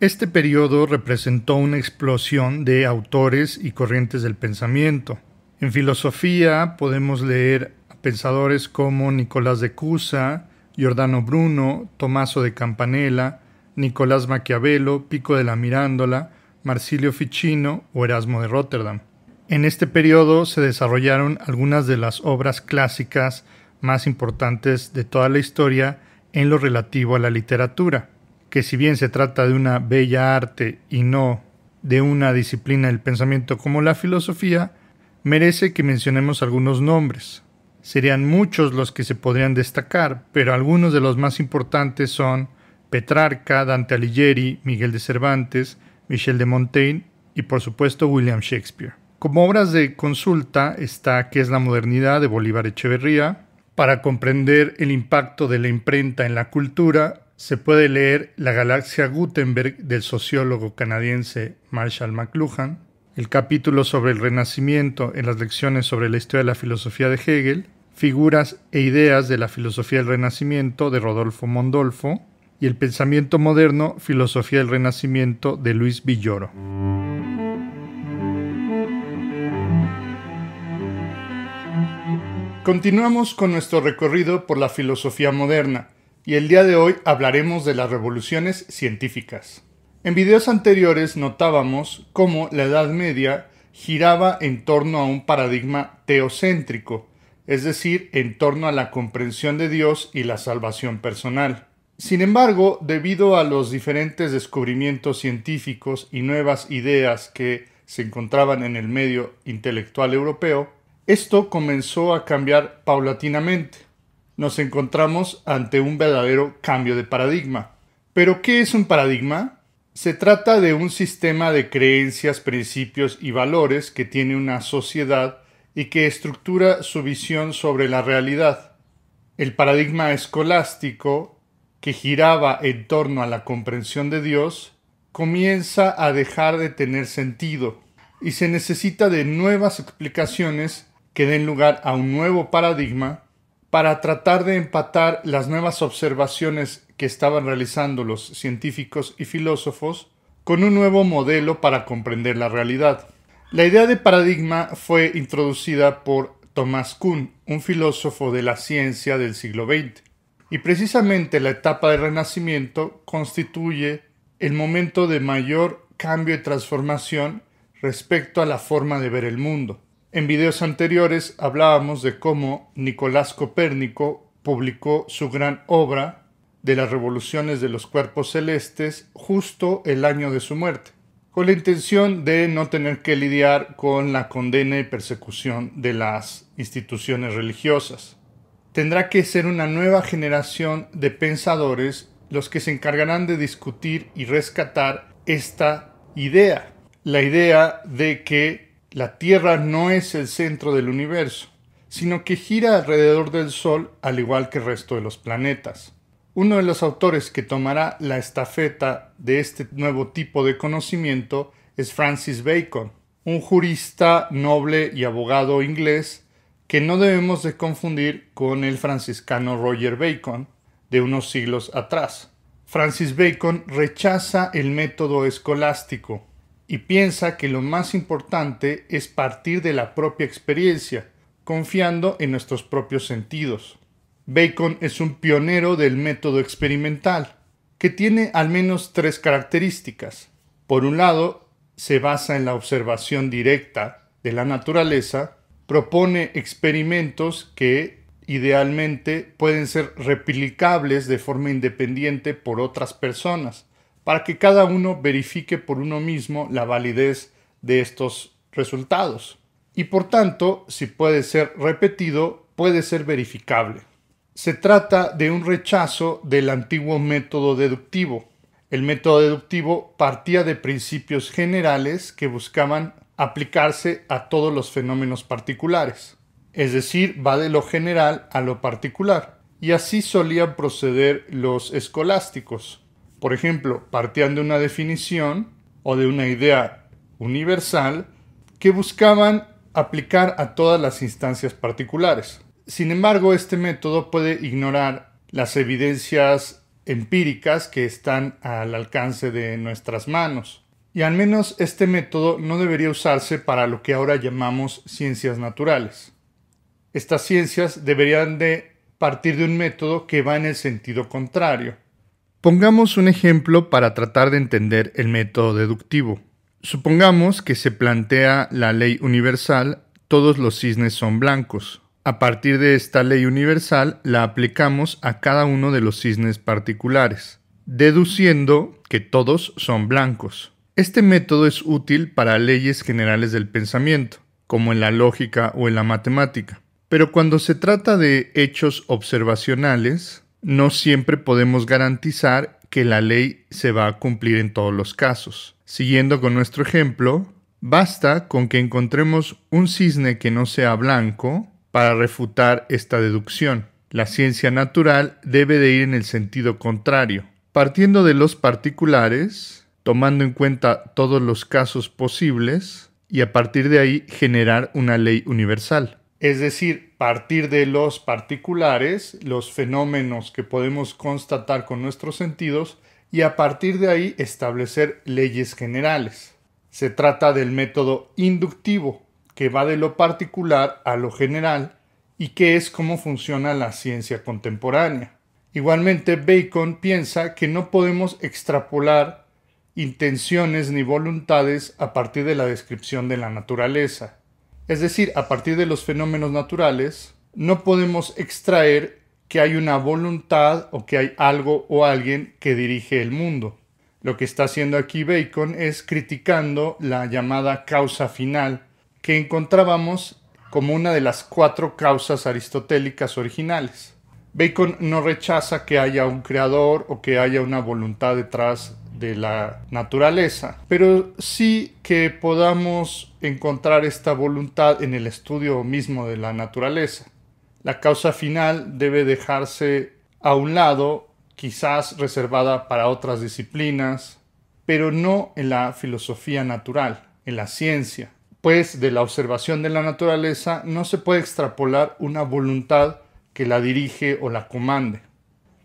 A: Este periodo representó una explosión de autores y corrientes del pensamiento. En filosofía podemos leer a pensadores como Nicolás de Cusa, Giordano Bruno, Tomaso de Campanella, Nicolás Maquiavelo, Pico de la Mirándola, Marsilio Ficino o Erasmo de Rotterdam. En este periodo se desarrollaron algunas de las obras clásicas más importantes de toda la historia en lo relativo a la literatura, que si bien se trata de una bella arte y no de una disciplina del pensamiento como la filosofía, merece que mencionemos algunos nombres. Serían muchos los que se podrían destacar, pero algunos de los más importantes son Petrarca, Dante Alighieri, Miguel de Cervantes, Michel de Montaigne y por supuesto William Shakespeare. Como obras de consulta está ¿Qué es la modernidad? de Bolívar Echeverría. Para comprender el impacto de la imprenta en la cultura, se puede leer La galaxia Gutenberg del sociólogo canadiense Marshall McLuhan, el capítulo sobre el Renacimiento en las lecciones sobre la historia de la filosofía de Hegel, Figuras e ideas de la filosofía del Renacimiento de Rodolfo Mondolfo, y el pensamiento moderno, filosofía del renacimiento de Luis Villoro. Continuamos con nuestro recorrido por la filosofía moderna y el día de hoy hablaremos de las revoluciones científicas. En videos anteriores notábamos cómo la Edad Media giraba en torno a un paradigma teocéntrico, es decir, en torno a la comprensión de Dios y la salvación personal. Sin embargo, debido a los diferentes descubrimientos científicos y nuevas ideas que se encontraban en el medio intelectual europeo, esto comenzó a cambiar paulatinamente. Nos encontramos ante un verdadero cambio de paradigma. ¿Pero qué es un paradigma? Se trata de un sistema de creencias, principios y valores que tiene una sociedad y que estructura su visión sobre la realidad. El paradigma escolástico que giraba en torno a la comprensión de Dios, comienza a dejar de tener sentido y se necesita de nuevas explicaciones que den lugar a un nuevo paradigma para tratar de empatar las nuevas observaciones que estaban realizando los científicos y filósofos con un nuevo modelo para comprender la realidad. La idea de paradigma fue introducida por Thomas Kuhn, un filósofo de la ciencia del siglo XX y precisamente la etapa del Renacimiento constituye el momento de mayor cambio y transformación respecto a la forma de ver el mundo. En videos anteriores hablábamos de cómo Nicolás Copérnico publicó su gran obra de las revoluciones de los cuerpos celestes justo el año de su muerte, con la intención de no tener que lidiar con la condena y persecución de las instituciones religiosas tendrá que ser una nueva generación de pensadores los que se encargarán de discutir y rescatar esta idea, la idea de que la Tierra no es el centro del universo, sino que gira alrededor del Sol al igual que el resto de los planetas. Uno de los autores que tomará la estafeta de este nuevo tipo de conocimiento es Francis Bacon, un jurista noble y abogado inglés que no debemos de confundir con el franciscano Roger Bacon de unos siglos atrás. Francis Bacon rechaza el método escolástico y piensa que lo más importante es partir de la propia experiencia, confiando en nuestros propios sentidos. Bacon es un pionero del método experimental, que tiene al menos tres características. Por un lado, se basa en la observación directa de la naturaleza, propone experimentos que idealmente pueden ser replicables de forma independiente por otras personas, para que cada uno verifique por uno mismo la validez de estos resultados. Y por tanto, si puede ser repetido, puede ser verificable. Se trata de un rechazo del antiguo método deductivo. El método deductivo partía de principios generales que buscaban aplicarse a todos los fenómenos particulares, es decir, va de lo general a lo particular. Y así solían proceder los escolásticos. Por ejemplo, partían de una definición o de una idea universal que buscaban aplicar a todas las instancias particulares. Sin embargo, este método puede ignorar las evidencias empíricas que están al alcance de nuestras manos y al menos este método no debería usarse para lo que ahora llamamos ciencias naturales. Estas ciencias deberían de partir de un método que va en el sentido contrario. Pongamos un ejemplo para tratar de entender el método deductivo. Supongamos que se plantea la ley universal todos los cisnes son blancos. A partir de esta ley universal la aplicamos a cada uno de los cisnes particulares, deduciendo que todos son blancos. Este método es útil para leyes generales del pensamiento, como en la lógica o en la matemática. Pero cuando se trata de hechos observacionales, no siempre podemos garantizar que la ley se va a cumplir en todos los casos. Siguiendo con nuestro ejemplo, basta con que encontremos un cisne que no sea blanco para refutar esta deducción. La ciencia natural debe de ir en el sentido contrario. Partiendo de los particulares, tomando en cuenta todos los casos posibles y a partir de ahí generar una ley universal. Es decir, partir de los particulares, los fenómenos que podemos constatar con nuestros sentidos y a partir de ahí establecer leyes generales. Se trata del método inductivo, que va de lo particular a lo general y que es cómo funciona la ciencia contemporánea. Igualmente, Bacon piensa que no podemos extrapolar intenciones ni voluntades a partir de la descripción de la naturaleza. Es decir, a partir de los fenómenos naturales, no podemos extraer que hay una voluntad o que hay algo o alguien que dirige el mundo. Lo que está haciendo aquí Bacon es criticando la llamada causa final, que encontrábamos como una de las cuatro causas aristotélicas originales. Bacon no rechaza que haya un creador o que haya una voluntad detrás de la naturaleza, pero sí que podamos encontrar esta voluntad en el estudio mismo de la naturaleza. La causa final debe dejarse a un lado, quizás reservada para otras disciplinas, pero no en la filosofía natural, en la ciencia, pues de la observación de la naturaleza no se puede extrapolar una voluntad que la dirige o la comande.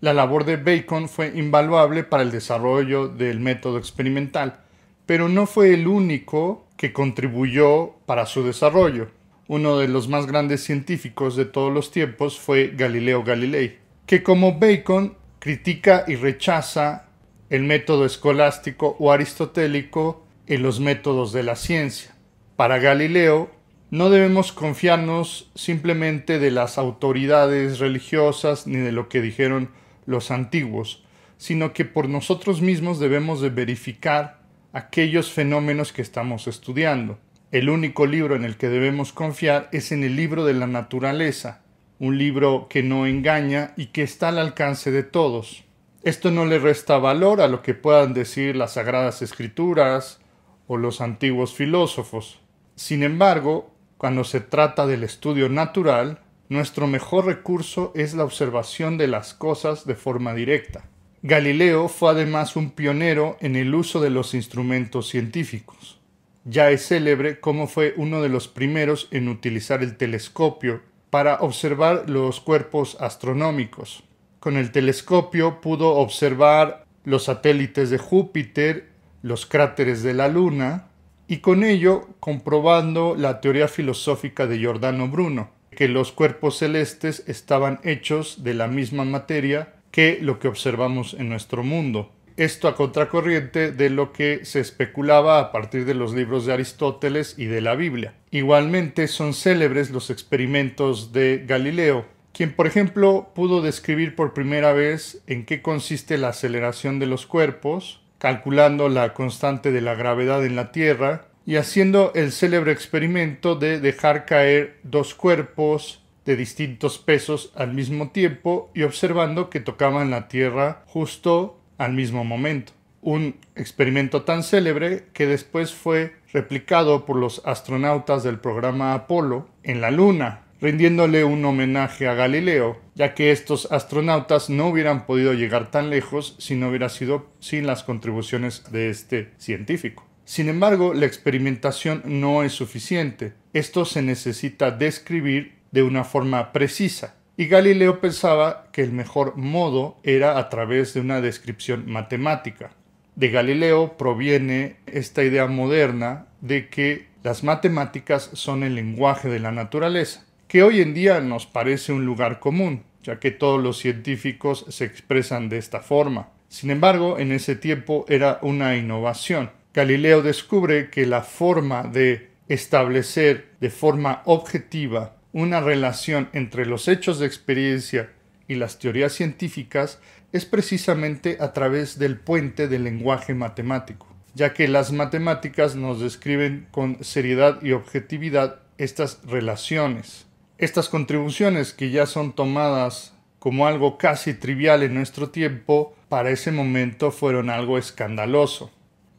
A: La labor de Bacon fue invaluable para el desarrollo del método experimental, pero no fue el único que contribuyó para su desarrollo. Uno de los más grandes científicos de todos los tiempos fue Galileo Galilei, que como Bacon critica y rechaza el método escolástico o aristotélico en los métodos de la ciencia. Para Galileo, no debemos confiarnos simplemente de las autoridades religiosas ni de lo que dijeron los antiguos, sino que por nosotros mismos debemos de verificar aquellos fenómenos que estamos estudiando. El único libro en el que debemos confiar es en el libro de la naturaleza, un libro que no engaña y que está al alcance de todos. Esto no le resta valor a lo que puedan decir las sagradas escrituras o los antiguos filósofos. Sin embargo, cuando se trata del estudio natural, nuestro mejor recurso es la observación de las cosas de forma directa. Galileo fue además un pionero en el uso de los instrumentos científicos. Ya es célebre cómo fue uno de los primeros en utilizar el telescopio para observar los cuerpos astronómicos. Con el telescopio pudo observar los satélites de Júpiter, los cráteres de la Luna, y con ello comprobando la teoría filosófica de Giordano Bruno, que los cuerpos celestes estaban hechos de la misma materia que lo que observamos en nuestro mundo. Esto a contracorriente de lo que se especulaba a partir de los libros de Aristóteles y de la Biblia. Igualmente son célebres los experimentos de Galileo, quien por ejemplo pudo describir por primera vez en qué consiste la aceleración de los cuerpos, calculando la constante de la gravedad en la Tierra y haciendo el célebre experimento de dejar caer dos cuerpos de distintos pesos al mismo tiempo y observando que tocaban la Tierra justo al mismo momento. Un experimento tan célebre que después fue replicado por los astronautas del programa Apolo en la Luna, rindiéndole un homenaje a Galileo, ya que estos astronautas no hubieran podido llegar tan lejos si no hubiera sido sin las contribuciones de este científico. Sin embargo, la experimentación no es suficiente. Esto se necesita describir de una forma precisa. Y Galileo pensaba que el mejor modo era a través de una descripción matemática. De Galileo proviene esta idea moderna de que las matemáticas son el lenguaje de la naturaleza, que hoy en día nos parece un lugar común, ya que todos los científicos se expresan de esta forma. Sin embargo, en ese tiempo era una innovación Galileo descubre que la forma de establecer de forma objetiva una relación entre los hechos de experiencia y las teorías científicas es precisamente a través del puente del lenguaje matemático, ya que las matemáticas nos describen con seriedad y objetividad estas relaciones. Estas contribuciones que ya son tomadas como algo casi trivial en nuestro tiempo, para ese momento fueron algo escandaloso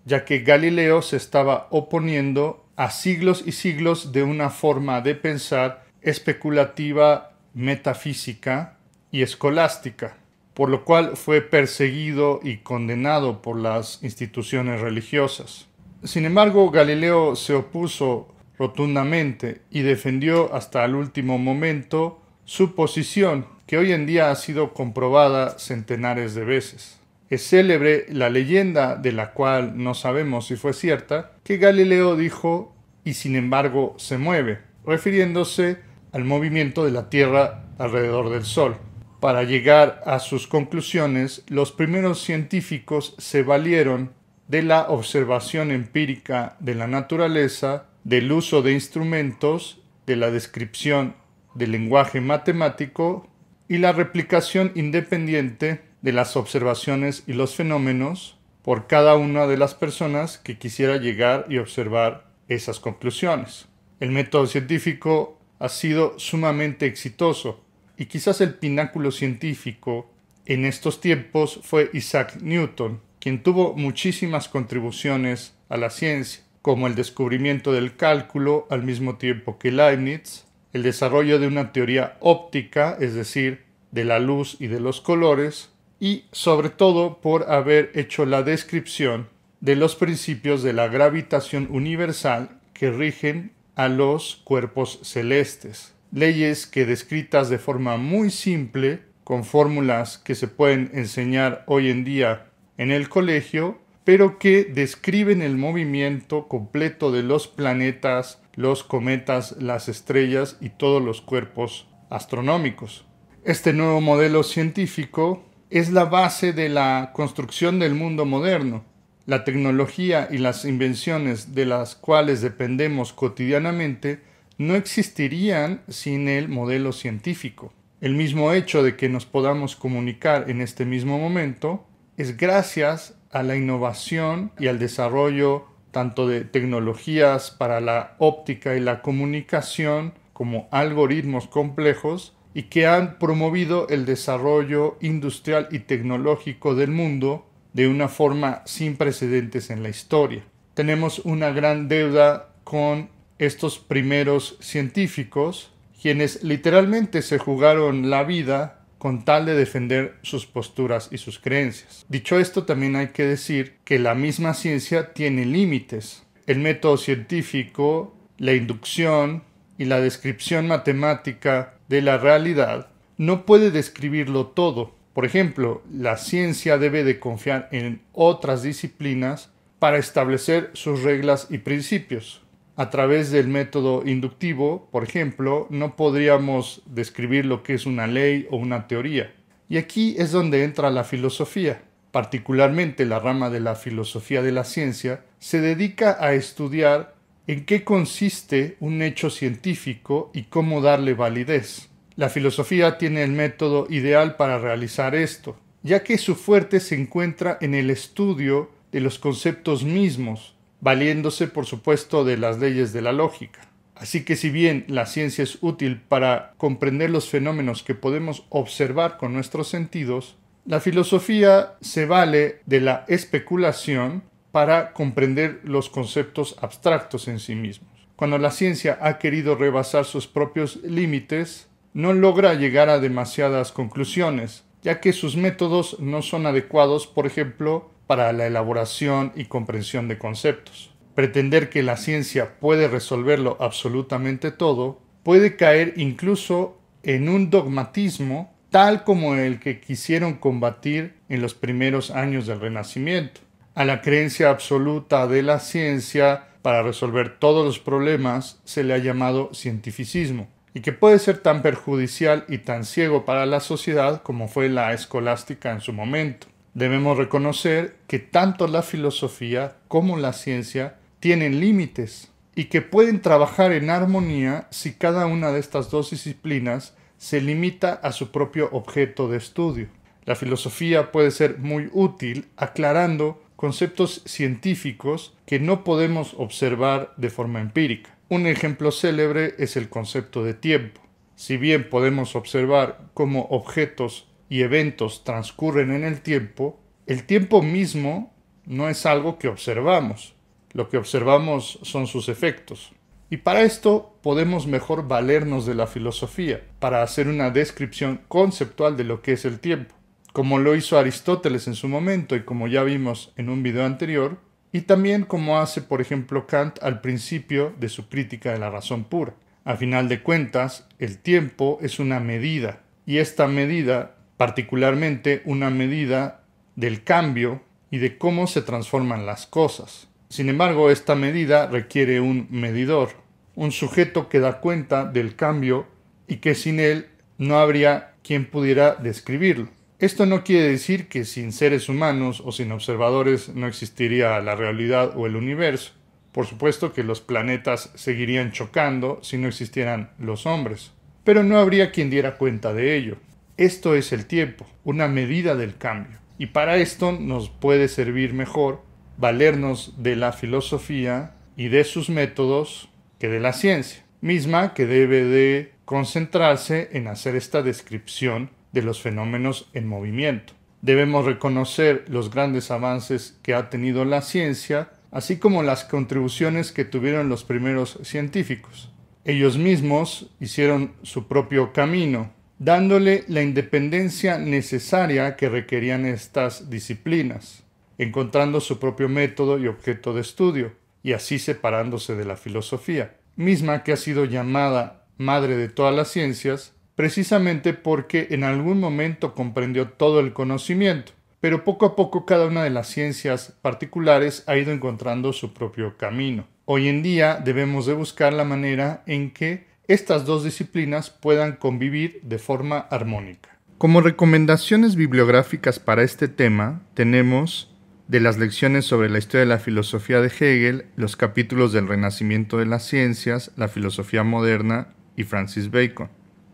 A: ya que Galileo se estaba oponiendo a siglos y siglos de una forma de pensar especulativa, metafísica y escolástica, por lo cual fue perseguido y condenado por las instituciones religiosas. Sin embargo, Galileo se opuso rotundamente y defendió hasta el último momento su posición, que hoy en día ha sido comprobada centenares de veces. Es célebre la leyenda, de la cual no sabemos si fue cierta, que Galileo dijo y sin embargo se mueve, refiriéndose al movimiento de la Tierra alrededor del Sol. Para llegar a sus conclusiones, los primeros científicos se valieron de la observación empírica de la naturaleza, del uso de instrumentos, de la descripción del lenguaje matemático y la replicación independiente de las observaciones y los fenómenos por cada una de las personas que quisiera llegar y observar esas conclusiones. El método científico ha sido sumamente exitoso y quizás el pináculo científico en estos tiempos fue Isaac Newton, quien tuvo muchísimas contribuciones a la ciencia, como el descubrimiento del cálculo al mismo tiempo que Leibniz, el desarrollo de una teoría óptica, es decir, de la luz y de los colores, y sobre todo por haber hecho la descripción de los principios de la gravitación universal que rigen a los cuerpos celestes, leyes que descritas de forma muy simple, con fórmulas que se pueden enseñar hoy en día en el colegio, pero que describen el movimiento completo de los planetas, los cometas, las estrellas y todos los cuerpos astronómicos. Este nuevo modelo científico es la base de la construcción del mundo moderno. La tecnología y las invenciones de las cuales dependemos cotidianamente no existirían sin el modelo científico. El mismo hecho de que nos podamos comunicar en este mismo momento es gracias a la innovación y al desarrollo tanto de tecnologías para la óptica y la comunicación como algoritmos complejos y que han promovido el desarrollo industrial y tecnológico del mundo de una forma sin precedentes en la historia. Tenemos una gran deuda con estos primeros científicos, quienes literalmente se jugaron la vida con tal de defender sus posturas y sus creencias. Dicho esto, también hay que decir que la misma ciencia tiene límites. El método científico, la inducción, y la descripción matemática de la realidad no puede describirlo todo. Por ejemplo, la ciencia debe de confiar en otras disciplinas para establecer sus reglas y principios. A través del método inductivo, por ejemplo, no podríamos describir lo que es una ley o una teoría. Y aquí es donde entra la filosofía. Particularmente la rama de la filosofía de la ciencia se dedica a estudiar en qué consiste un hecho científico y cómo darle validez. La filosofía tiene el método ideal para realizar esto, ya que su fuerte se encuentra en el estudio de los conceptos mismos, valiéndose por supuesto de las leyes de la lógica. Así que si bien la ciencia es útil para comprender los fenómenos que podemos observar con nuestros sentidos, la filosofía se vale de la especulación para comprender los conceptos abstractos en sí mismos. Cuando la ciencia ha querido rebasar sus propios límites, no logra llegar a demasiadas conclusiones, ya que sus métodos no son adecuados, por ejemplo, para la elaboración y comprensión de conceptos. Pretender que la ciencia puede resolverlo absolutamente todo puede caer incluso en un dogmatismo tal como el que quisieron combatir en los primeros años del Renacimiento a la creencia absoluta de la ciencia para resolver todos los problemas se le ha llamado cientificismo, y que puede ser tan perjudicial y tan ciego para la sociedad como fue la escolástica en su momento. Debemos reconocer que tanto la filosofía como la ciencia tienen límites y que pueden trabajar en armonía si cada una de estas dos disciplinas se limita a su propio objeto de estudio. La filosofía puede ser muy útil aclarando conceptos científicos que no podemos observar de forma empírica. Un ejemplo célebre es el concepto de tiempo. Si bien podemos observar cómo objetos y eventos transcurren en el tiempo, el tiempo mismo no es algo que observamos. Lo que observamos son sus efectos. Y para esto podemos mejor valernos de la filosofía, para hacer una descripción conceptual de lo que es el tiempo como lo hizo Aristóteles en su momento y como ya vimos en un video anterior, y también como hace por ejemplo Kant al principio de su crítica de la razón pura. A final de cuentas, el tiempo es una medida, y esta medida, particularmente una medida del cambio y de cómo se transforman las cosas. Sin embargo, esta medida requiere un medidor, un sujeto que da cuenta del cambio y que sin él no habría quien pudiera describirlo. Esto no quiere decir que sin seres humanos o sin observadores no existiría la realidad o el universo. Por supuesto que los planetas seguirían chocando si no existieran los hombres, pero no habría quien diera cuenta de ello. Esto es el tiempo, una medida del cambio. Y para esto nos puede servir mejor valernos de la filosofía y de sus métodos que de la ciencia, misma que debe de concentrarse en hacer esta descripción de los fenómenos en movimiento. Debemos reconocer los grandes avances que ha tenido la ciencia, así como las contribuciones que tuvieron los primeros científicos. Ellos mismos hicieron su propio camino, dándole la independencia necesaria que requerían estas disciplinas, encontrando su propio método y objeto de estudio, y así separándose de la filosofía, misma que ha sido llamada madre de todas las ciencias, precisamente porque en algún momento comprendió todo el conocimiento, pero poco a poco cada una de las ciencias particulares ha ido encontrando su propio camino. Hoy en día debemos de buscar la manera en que estas dos disciplinas puedan convivir de forma armónica. Como recomendaciones bibliográficas para este tema tenemos de las lecciones sobre la historia de la filosofía de Hegel, los capítulos del Renacimiento de las Ciencias, la filosofía moderna y Francis Bacon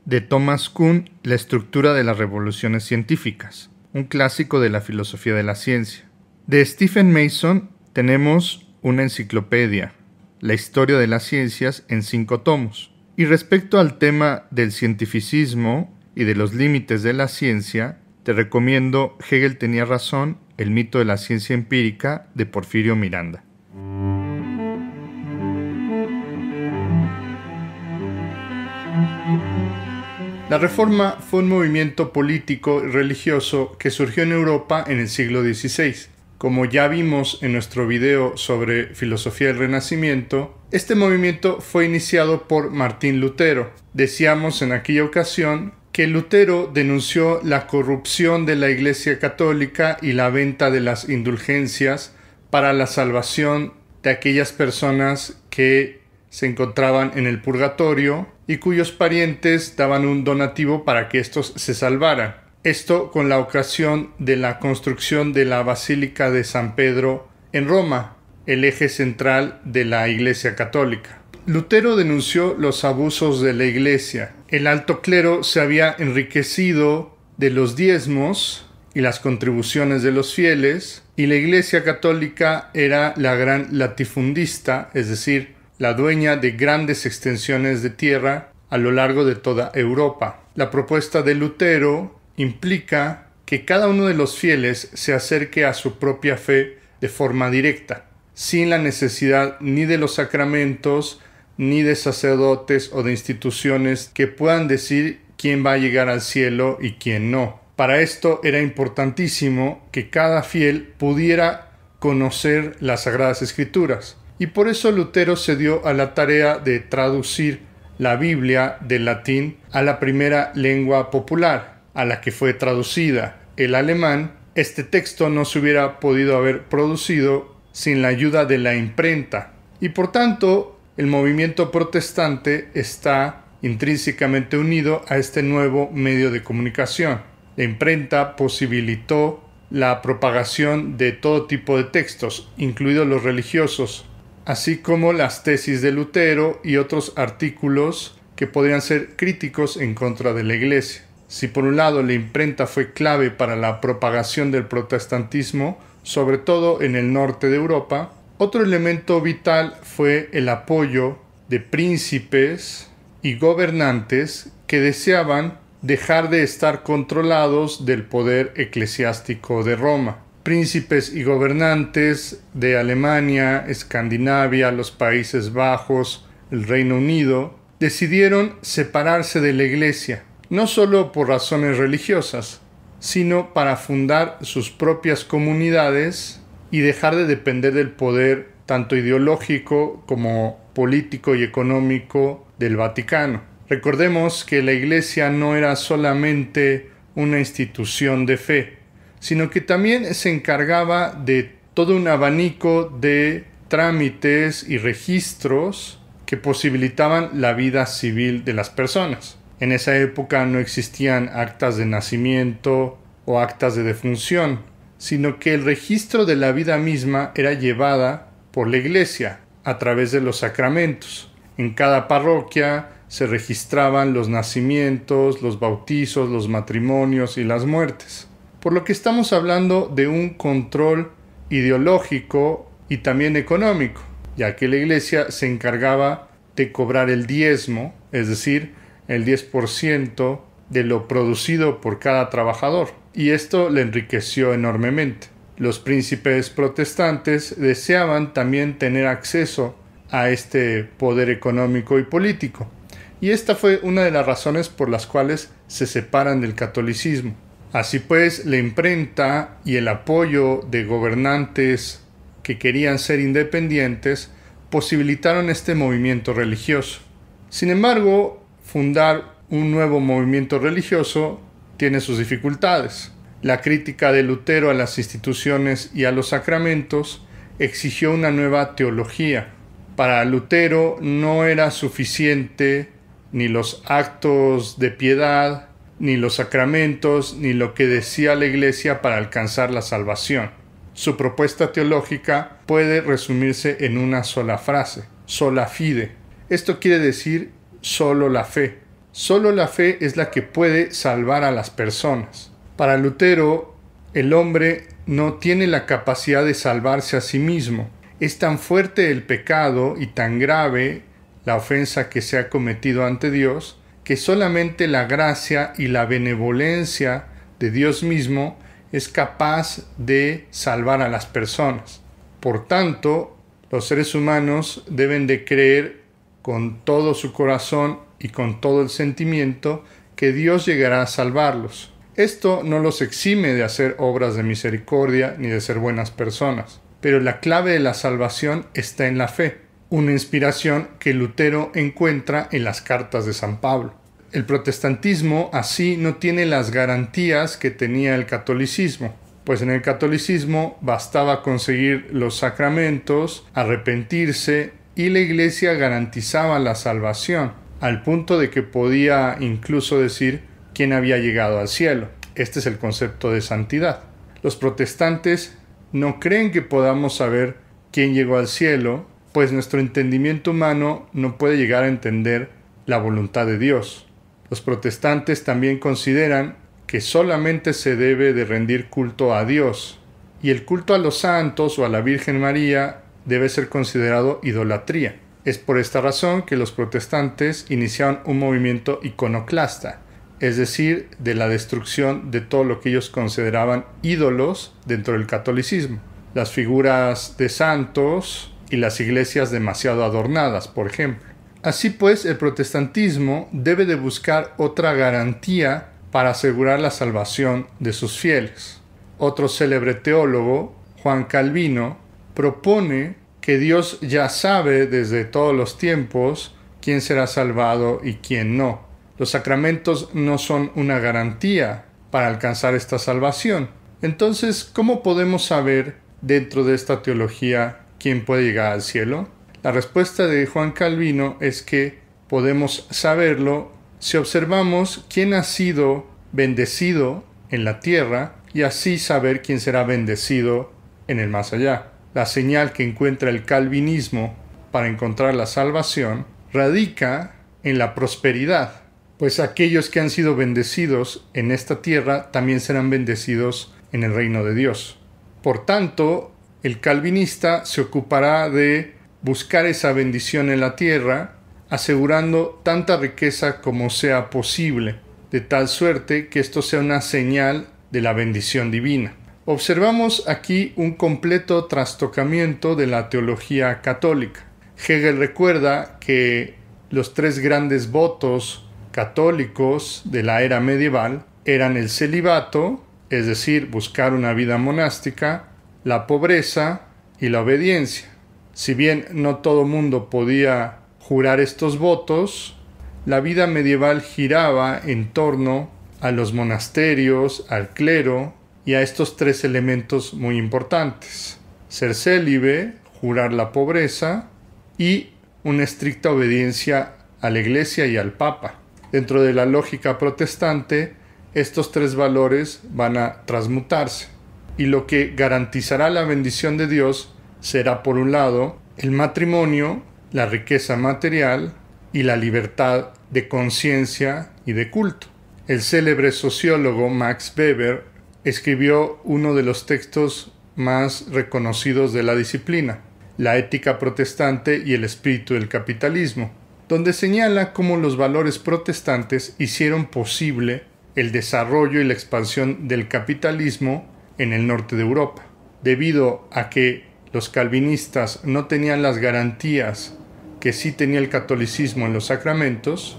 A: de Thomas Kuhn, La estructura de las revoluciones científicas, un clásico de la filosofía de la ciencia. De Stephen Mason tenemos una enciclopedia, La historia de las ciencias en cinco tomos. Y respecto al tema del cientificismo y de los límites de la ciencia, te recomiendo Hegel tenía razón, el mito de la ciencia empírica de Porfirio Miranda. La Reforma fue un movimiento político y religioso que surgió en Europa en el siglo XVI. Como ya vimos en nuestro video sobre filosofía del Renacimiento, este movimiento fue iniciado por Martín Lutero. Decíamos en aquella ocasión que Lutero denunció la corrupción de la Iglesia Católica y la venta de las indulgencias para la salvación de aquellas personas que se encontraban en el purgatorio y cuyos parientes daban un donativo para que estos se salvaran. Esto con la ocasión de la construcción de la Basílica de San Pedro en Roma, el eje central de la Iglesia Católica. Lutero denunció los abusos de la Iglesia. El alto clero se había enriquecido de los diezmos y las contribuciones de los fieles, y la Iglesia Católica era la gran latifundista, es decir, la dueña de grandes extensiones de tierra a lo largo de toda Europa. La propuesta de Lutero implica que cada uno de los fieles se acerque a su propia fe de forma directa, sin la necesidad ni de los sacramentos, ni de sacerdotes o de instituciones que puedan decir quién va a llegar al cielo y quién no. Para esto era importantísimo que cada fiel pudiera conocer las Sagradas Escrituras, y por eso Lutero se dio a la tarea de traducir la Biblia del latín a la primera lengua popular, a la que fue traducida el alemán, este texto no se hubiera podido haber producido sin la ayuda de la imprenta, y por tanto el movimiento protestante está intrínsecamente unido a este nuevo medio de comunicación. La imprenta posibilitó la propagación de todo tipo de textos, incluidos los religiosos, así como las tesis de Lutero y otros artículos que podrían ser críticos en contra de la Iglesia. Si por un lado la imprenta fue clave para la propagación del protestantismo, sobre todo en el norte de Europa, otro elemento vital fue el apoyo de príncipes y gobernantes que deseaban dejar de estar controlados del poder eclesiástico de Roma príncipes y gobernantes de Alemania, Escandinavia, los Países Bajos, el Reino Unido, decidieron separarse de la Iglesia, no solo por razones religiosas, sino para fundar sus propias comunidades y dejar de depender del poder tanto ideológico como político y económico del Vaticano. Recordemos que la Iglesia no era solamente una institución de fe, sino que también se encargaba de todo un abanico de trámites y registros que posibilitaban la vida civil de las personas. En esa época no existían actas de nacimiento o actas de defunción, sino que el registro de la vida misma era llevada por la Iglesia a través de los sacramentos. En cada parroquia se registraban los nacimientos, los bautizos, los matrimonios y las muertes por lo que estamos hablando de un control ideológico y también económico, ya que la iglesia se encargaba de cobrar el diezmo, es decir, el 10% de lo producido por cada trabajador, y esto le enriqueció enormemente. Los príncipes protestantes deseaban también tener acceso a este poder económico y político, y esta fue una de las razones por las cuales se separan del catolicismo. Así pues, la imprenta y el apoyo de gobernantes que querían ser independientes posibilitaron este movimiento religioso. Sin embargo, fundar un nuevo movimiento religioso tiene sus dificultades. La crítica de Lutero a las instituciones y a los sacramentos exigió una nueva teología. Para Lutero no era suficiente ni los actos de piedad ni los sacramentos, ni lo que decía la Iglesia para alcanzar la salvación. Su propuesta teológica puede resumirse en una sola frase, sola fide. Esto quiere decir solo la fe. Solo la fe es la que puede salvar a las personas. Para Lutero, el hombre no tiene la capacidad de salvarse a sí mismo. Es tan fuerte el pecado y tan grave la ofensa que se ha cometido ante Dios que solamente la gracia y la benevolencia de Dios mismo es capaz de salvar a las personas. Por tanto, los seres humanos deben de creer con todo su corazón y con todo el sentimiento que Dios llegará a salvarlos. Esto no los exime de hacer obras de misericordia ni de ser buenas personas, pero la clave de la salvación está en la fe una inspiración que Lutero encuentra en las cartas de San Pablo. El protestantismo así no tiene las garantías que tenía el catolicismo, pues en el catolicismo bastaba conseguir los sacramentos, arrepentirse y la iglesia garantizaba la salvación, al punto de que podía incluso decir quién había llegado al cielo. Este es el concepto de santidad. Los protestantes no creen que podamos saber quién llegó al cielo pues nuestro entendimiento humano no puede llegar a entender la voluntad de Dios. Los protestantes también consideran que solamente se debe de rendir culto a Dios, y el culto a los santos o a la Virgen María debe ser considerado idolatría. Es por esta razón que los protestantes iniciaron un movimiento iconoclasta, es decir, de la destrucción de todo lo que ellos consideraban ídolos dentro del catolicismo. Las figuras de santos, y las iglesias demasiado adornadas, por ejemplo. Así pues, el protestantismo debe de buscar otra garantía para asegurar la salvación de sus fieles. Otro célebre teólogo, Juan Calvino, propone que Dios ya sabe desde todos los tiempos quién será salvado y quién no. Los sacramentos no son una garantía para alcanzar esta salvación. Entonces, ¿cómo podemos saber dentro de esta teología ¿quién puede llegar al cielo? La respuesta de Juan Calvino es que podemos saberlo si observamos quién ha sido bendecido en la tierra y así saber quién será bendecido en el más allá. La señal que encuentra el calvinismo para encontrar la salvación radica en la prosperidad, pues aquellos que han sido bendecidos en esta tierra también serán bendecidos en el reino de Dios. Por tanto, el calvinista se ocupará de buscar esa bendición en la tierra, asegurando tanta riqueza como sea posible, de tal suerte que esto sea una señal de la bendición divina. Observamos aquí un completo trastocamiento de la teología católica. Hegel recuerda que los tres grandes votos católicos de la era medieval eran el celibato, es decir, buscar una vida monástica, la pobreza y la obediencia. Si bien no todo mundo podía jurar estos votos, la vida medieval giraba en torno a los monasterios, al clero y a estos tres elementos muy importantes. Ser célibe, jurar la pobreza y una estricta obediencia a la Iglesia y al Papa. Dentro de la lógica protestante, estos tres valores van a transmutarse y lo que garantizará la bendición de Dios será, por un lado, el matrimonio, la riqueza material y la libertad de conciencia
B: y de culto.
A: El célebre sociólogo Max Weber escribió uno de los textos más reconocidos de la disciplina, La ética protestante y el espíritu del capitalismo, donde señala cómo los valores protestantes hicieron posible el desarrollo y la expansión del capitalismo en el norte de Europa, debido a que los calvinistas no tenían las garantías que sí tenía el catolicismo en los sacramentos,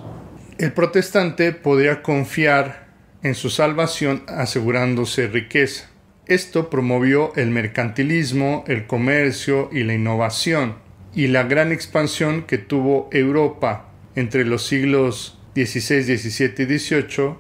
A: el protestante podía confiar en su salvación asegurándose riqueza. Esto promovió el mercantilismo, el comercio y la innovación, y la gran expansión que tuvo Europa entre los siglos XVI, XVII y XVIII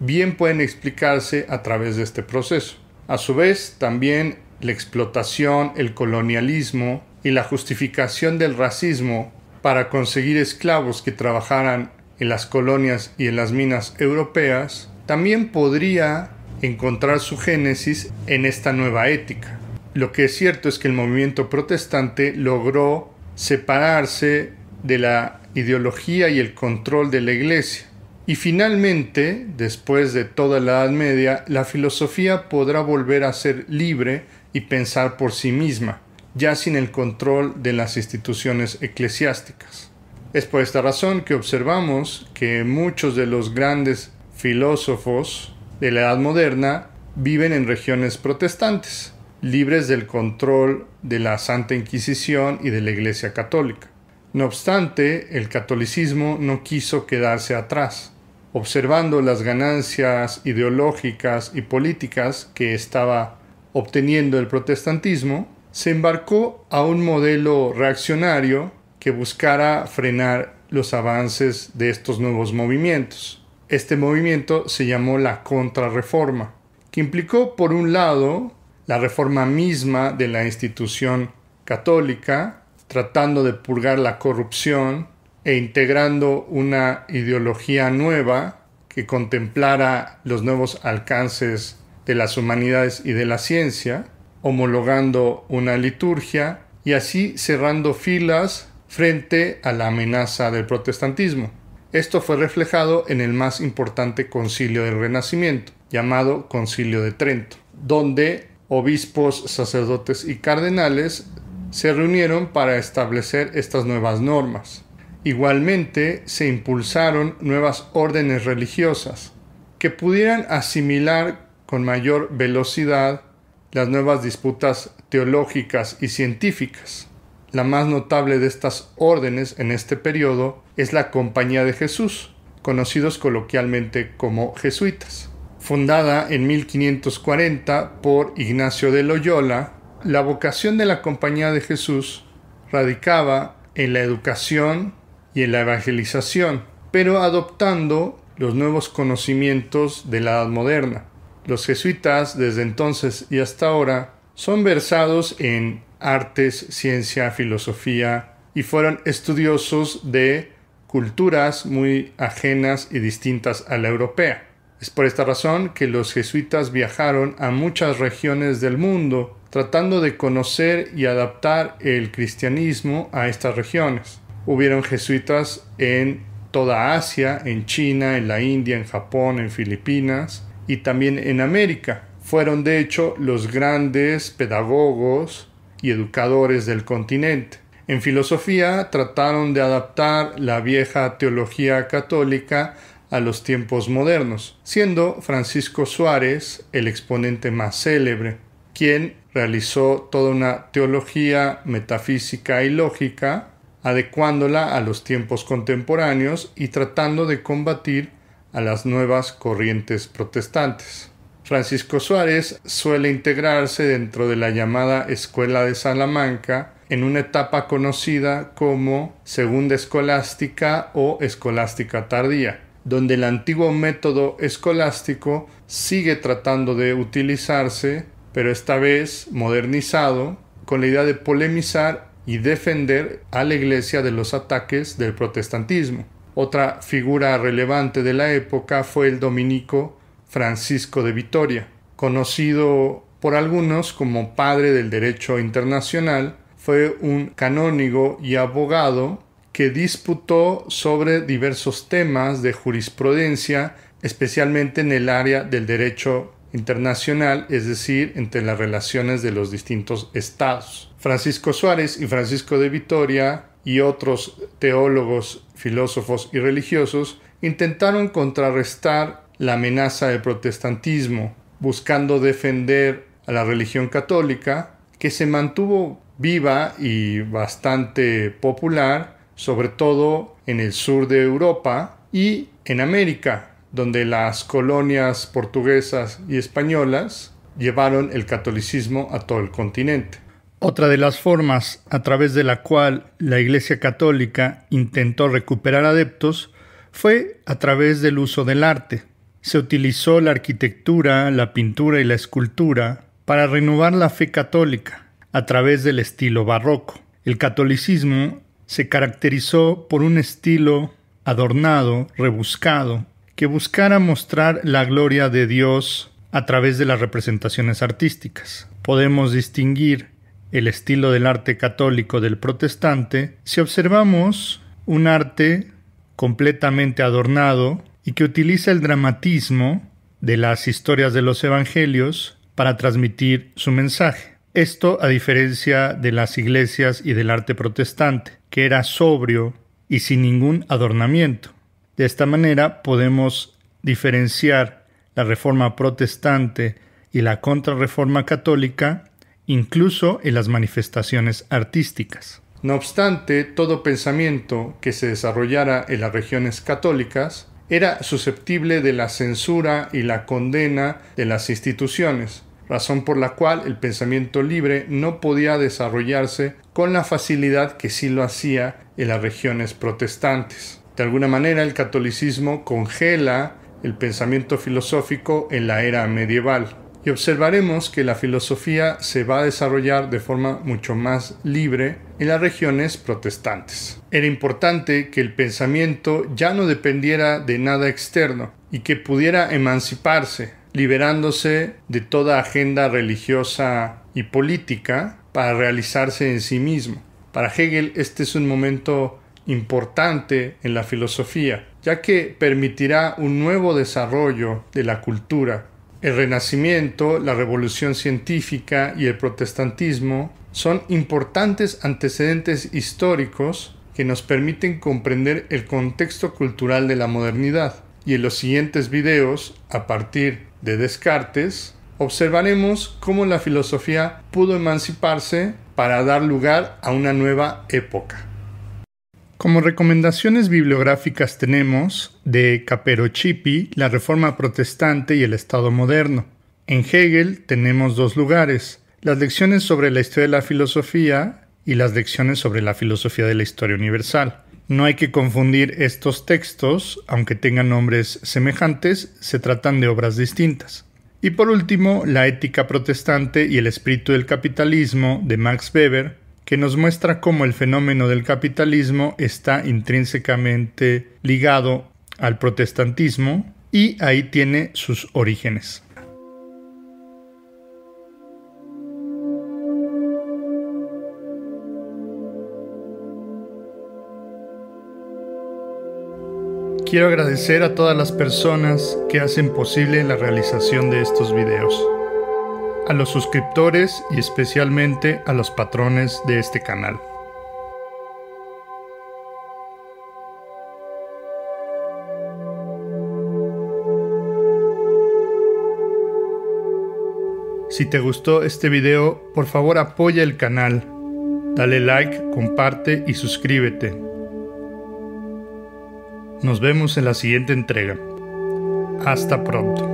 A: bien pueden explicarse a través de este proceso. A su vez, también la explotación, el colonialismo y la justificación del racismo para conseguir esclavos que trabajaran en las colonias y en las minas europeas, también podría encontrar su génesis en esta nueva ética. Lo que es cierto es que el movimiento protestante logró separarse de la ideología y el control de la iglesia y finalmente, después de toda la Edad Media, la filosofía podrá volver a ser libre y pensar por sí misma, ya sin el control de las instituciones eclesiásticas. Es por esta razón que observamos que muchos de los grandes filósofos de la Edad Moderna viven en regiones protestantes, libres del control de la Santa Inquisición y de la Iglesia Católica. No obstante, el catolicismo no quiso quedarse atrás observando las ganancias ideológicas y políticas que estaba obteniendo el protestantismo, se embarcó a un modelo reaccionario que buscara frenar los avances de estos nuevos movimientos. Este movimiento se llamó la Contrarreforma, que implicó, por un lado, la reforma misma de la institución católica, tratando de purgar la corrupción e integrando una ideología nueva que contemplara los nuevos alcances de las humanidades y de la ciencia, homologando una liturgia y así cerrando filas frente a la amenaza del protestantismo. Esto fue reflejado en el más importante concilio del Renacimiento, llamado Concilio de Trento, donde obispos, sacerdotes y cardenales se reunieron para establecer estas nuevas normas. Igualmente se impulsaron nuevas órdenes religiosas que pudieran asimilar con mayor velocidad las nuevas disputas teológicas y científicas. La más notable de estas órdenes en este periodo es la Compañía de Jesús, conocidos coloquialmente como jesuitas. Fundada en 1540 por Ignacio de Loyola, la vocación de la Compañía de Jesús radicaba en la educación y en la evangelización, pero adoptando los nuevos conocimientos de la edad moderna. Los jesuitas, desde entonces y hasta ahora, son versados en artes, ciencia, filosofía, y fueron estudiosos de culturas muy ajenas y distintas a la europea. Es por esta razón que los jesuitas viajaron a muchas regiones del mundo tratando de conocer y adaptar el cristianismo a estas regiones hubieron jesuitas en toda Asia, en China, en la India, en Japón, en Filipinas y también en América. Fueron de hecho los grandes pedagogos y educadores del continente. En filosofía trataron de adaptar la vieja teología católica a los tiempos modernos, siendo Francisco Suárez el exponente más célebre, quien realizó toda una teología metafísica y lógica adecuándola a los tiempos contemporáneos y tratando de combatir a las nuevas corrientes protestantes. Francisco Suárez suele integrarse dentro de la llamada Escuela de Salamanca en una etapa conocida como Segunda Escolástica o Escolástica Tardía, donde el antiguo método escolástico sigue tratando de utilizarse, pero esta vez modernizado, con la idea de polemizar y defender a la Iglesia de los ataques del protestantismo. Otra figura relevante de la época fue el dominico Francisco de Vitoria, conocido por algunos como padre del derecho internacional, fue un canónigo y abogado que disputó sobre diversos temas de jurisprudencia, especialmente en el área del derecho internacional, es decir, entre las relaciones de los distintos estados. Francisco Suárez y Francisco de Vitoria y otros teólogos, filósofos y religiosos intentaron contrarrestar la amenaza del protestantismo, buscando defender a la religión católica, que se mantuvo viva y bastante popular, sobre todo en el sur de Europa y en América, donde las colonias portuguesas y españolas llevaron el catolicismo a todo el continente. Otra de las formas a través de la cual la Iglesia Católica intentó recuperar adeptos fue a través del uso del arte. Se utilizó la arquitectura, la pintura y la escultura para renovar la fe católica a través del estilo barroco. El catolicismo se caracterizó por un estilo adornado, rebuscado, que buscara mostrar la gloria de Dios a través de las representaciones artísticas. Podemos distinguir el estilo del arte católico del protestante, si observamos un arte completamente adornado y que utiliza el dramatismo de las historias de los evangelios para transmitir su mensaje. Esto a diferencia de las iglesias y del arte protestante, que era sobrio y sin ningún adornamiento. De esta manera podemos diferenciar la reforma protestante y la contrarreforma católica incluso en las manifestaciones artísticas. No obstante, todo pensamiento que se desarrollara en las regiones católicas era susceptible de la censura y la condena de las instituciones, razón por la cual el pensamiento libre no podía desarrollarse con la facilidad que sí lo hacía en las regiones protestantes. De alguna manera el catolicismo congela el pensamiento filosófico en la era medieval y observaremos que la filosofía se va a desarrollar de forma mucho más libre en las regiones protestantes. Era importante que el pensamiento ya no dependiera de nada externo y que pudiera emanciparse, liberándose de toda agenda religiosa y política para realizarse en sí mismo. Para Hegel este es un momento importante en la filosofía, ya que permitirá un nuevo desarrollo de la cultura el Renacimiento, la Revolución Científica y el Protestantismo son importantes antecedentes históricos que nos permiten comprender el contexto cultural de la modernidad. Y en los siguientes videos, a partir de Descartes, observaremos cómo la filosofía pudo emanciparse para dar lugar a una nueva época. Como recomendaciones bibliográficas tenemos de Caperochipi, la Reforma Protestante y el Estado Moderno. En Hegel tenemos dos lugares, las lecciones sobre la historia de la filosofía y las lecciones sobre la filosofía de la historia universal. No hay que confundir estos textos, aunque tengan nombres semejantes, se tratan de obras distintas. Y por último, La ética protestante y el espíritu del capitalismo de Max Weber, que nos muestra cómo el fenómeno del capitalismo está intrínsecamente ligado al protestantismo y ahí tiene sus orígenes. Quiero agradecer a todas las personas que hacen posible la realización de estos videos a los suscriptores y especialmente a los patrones de este canal. Si te gustó este video, por favor apoya el canal. Dale like, comparte y suscríbete. Nos vemos en la siguiente entrega. Hasta pronto.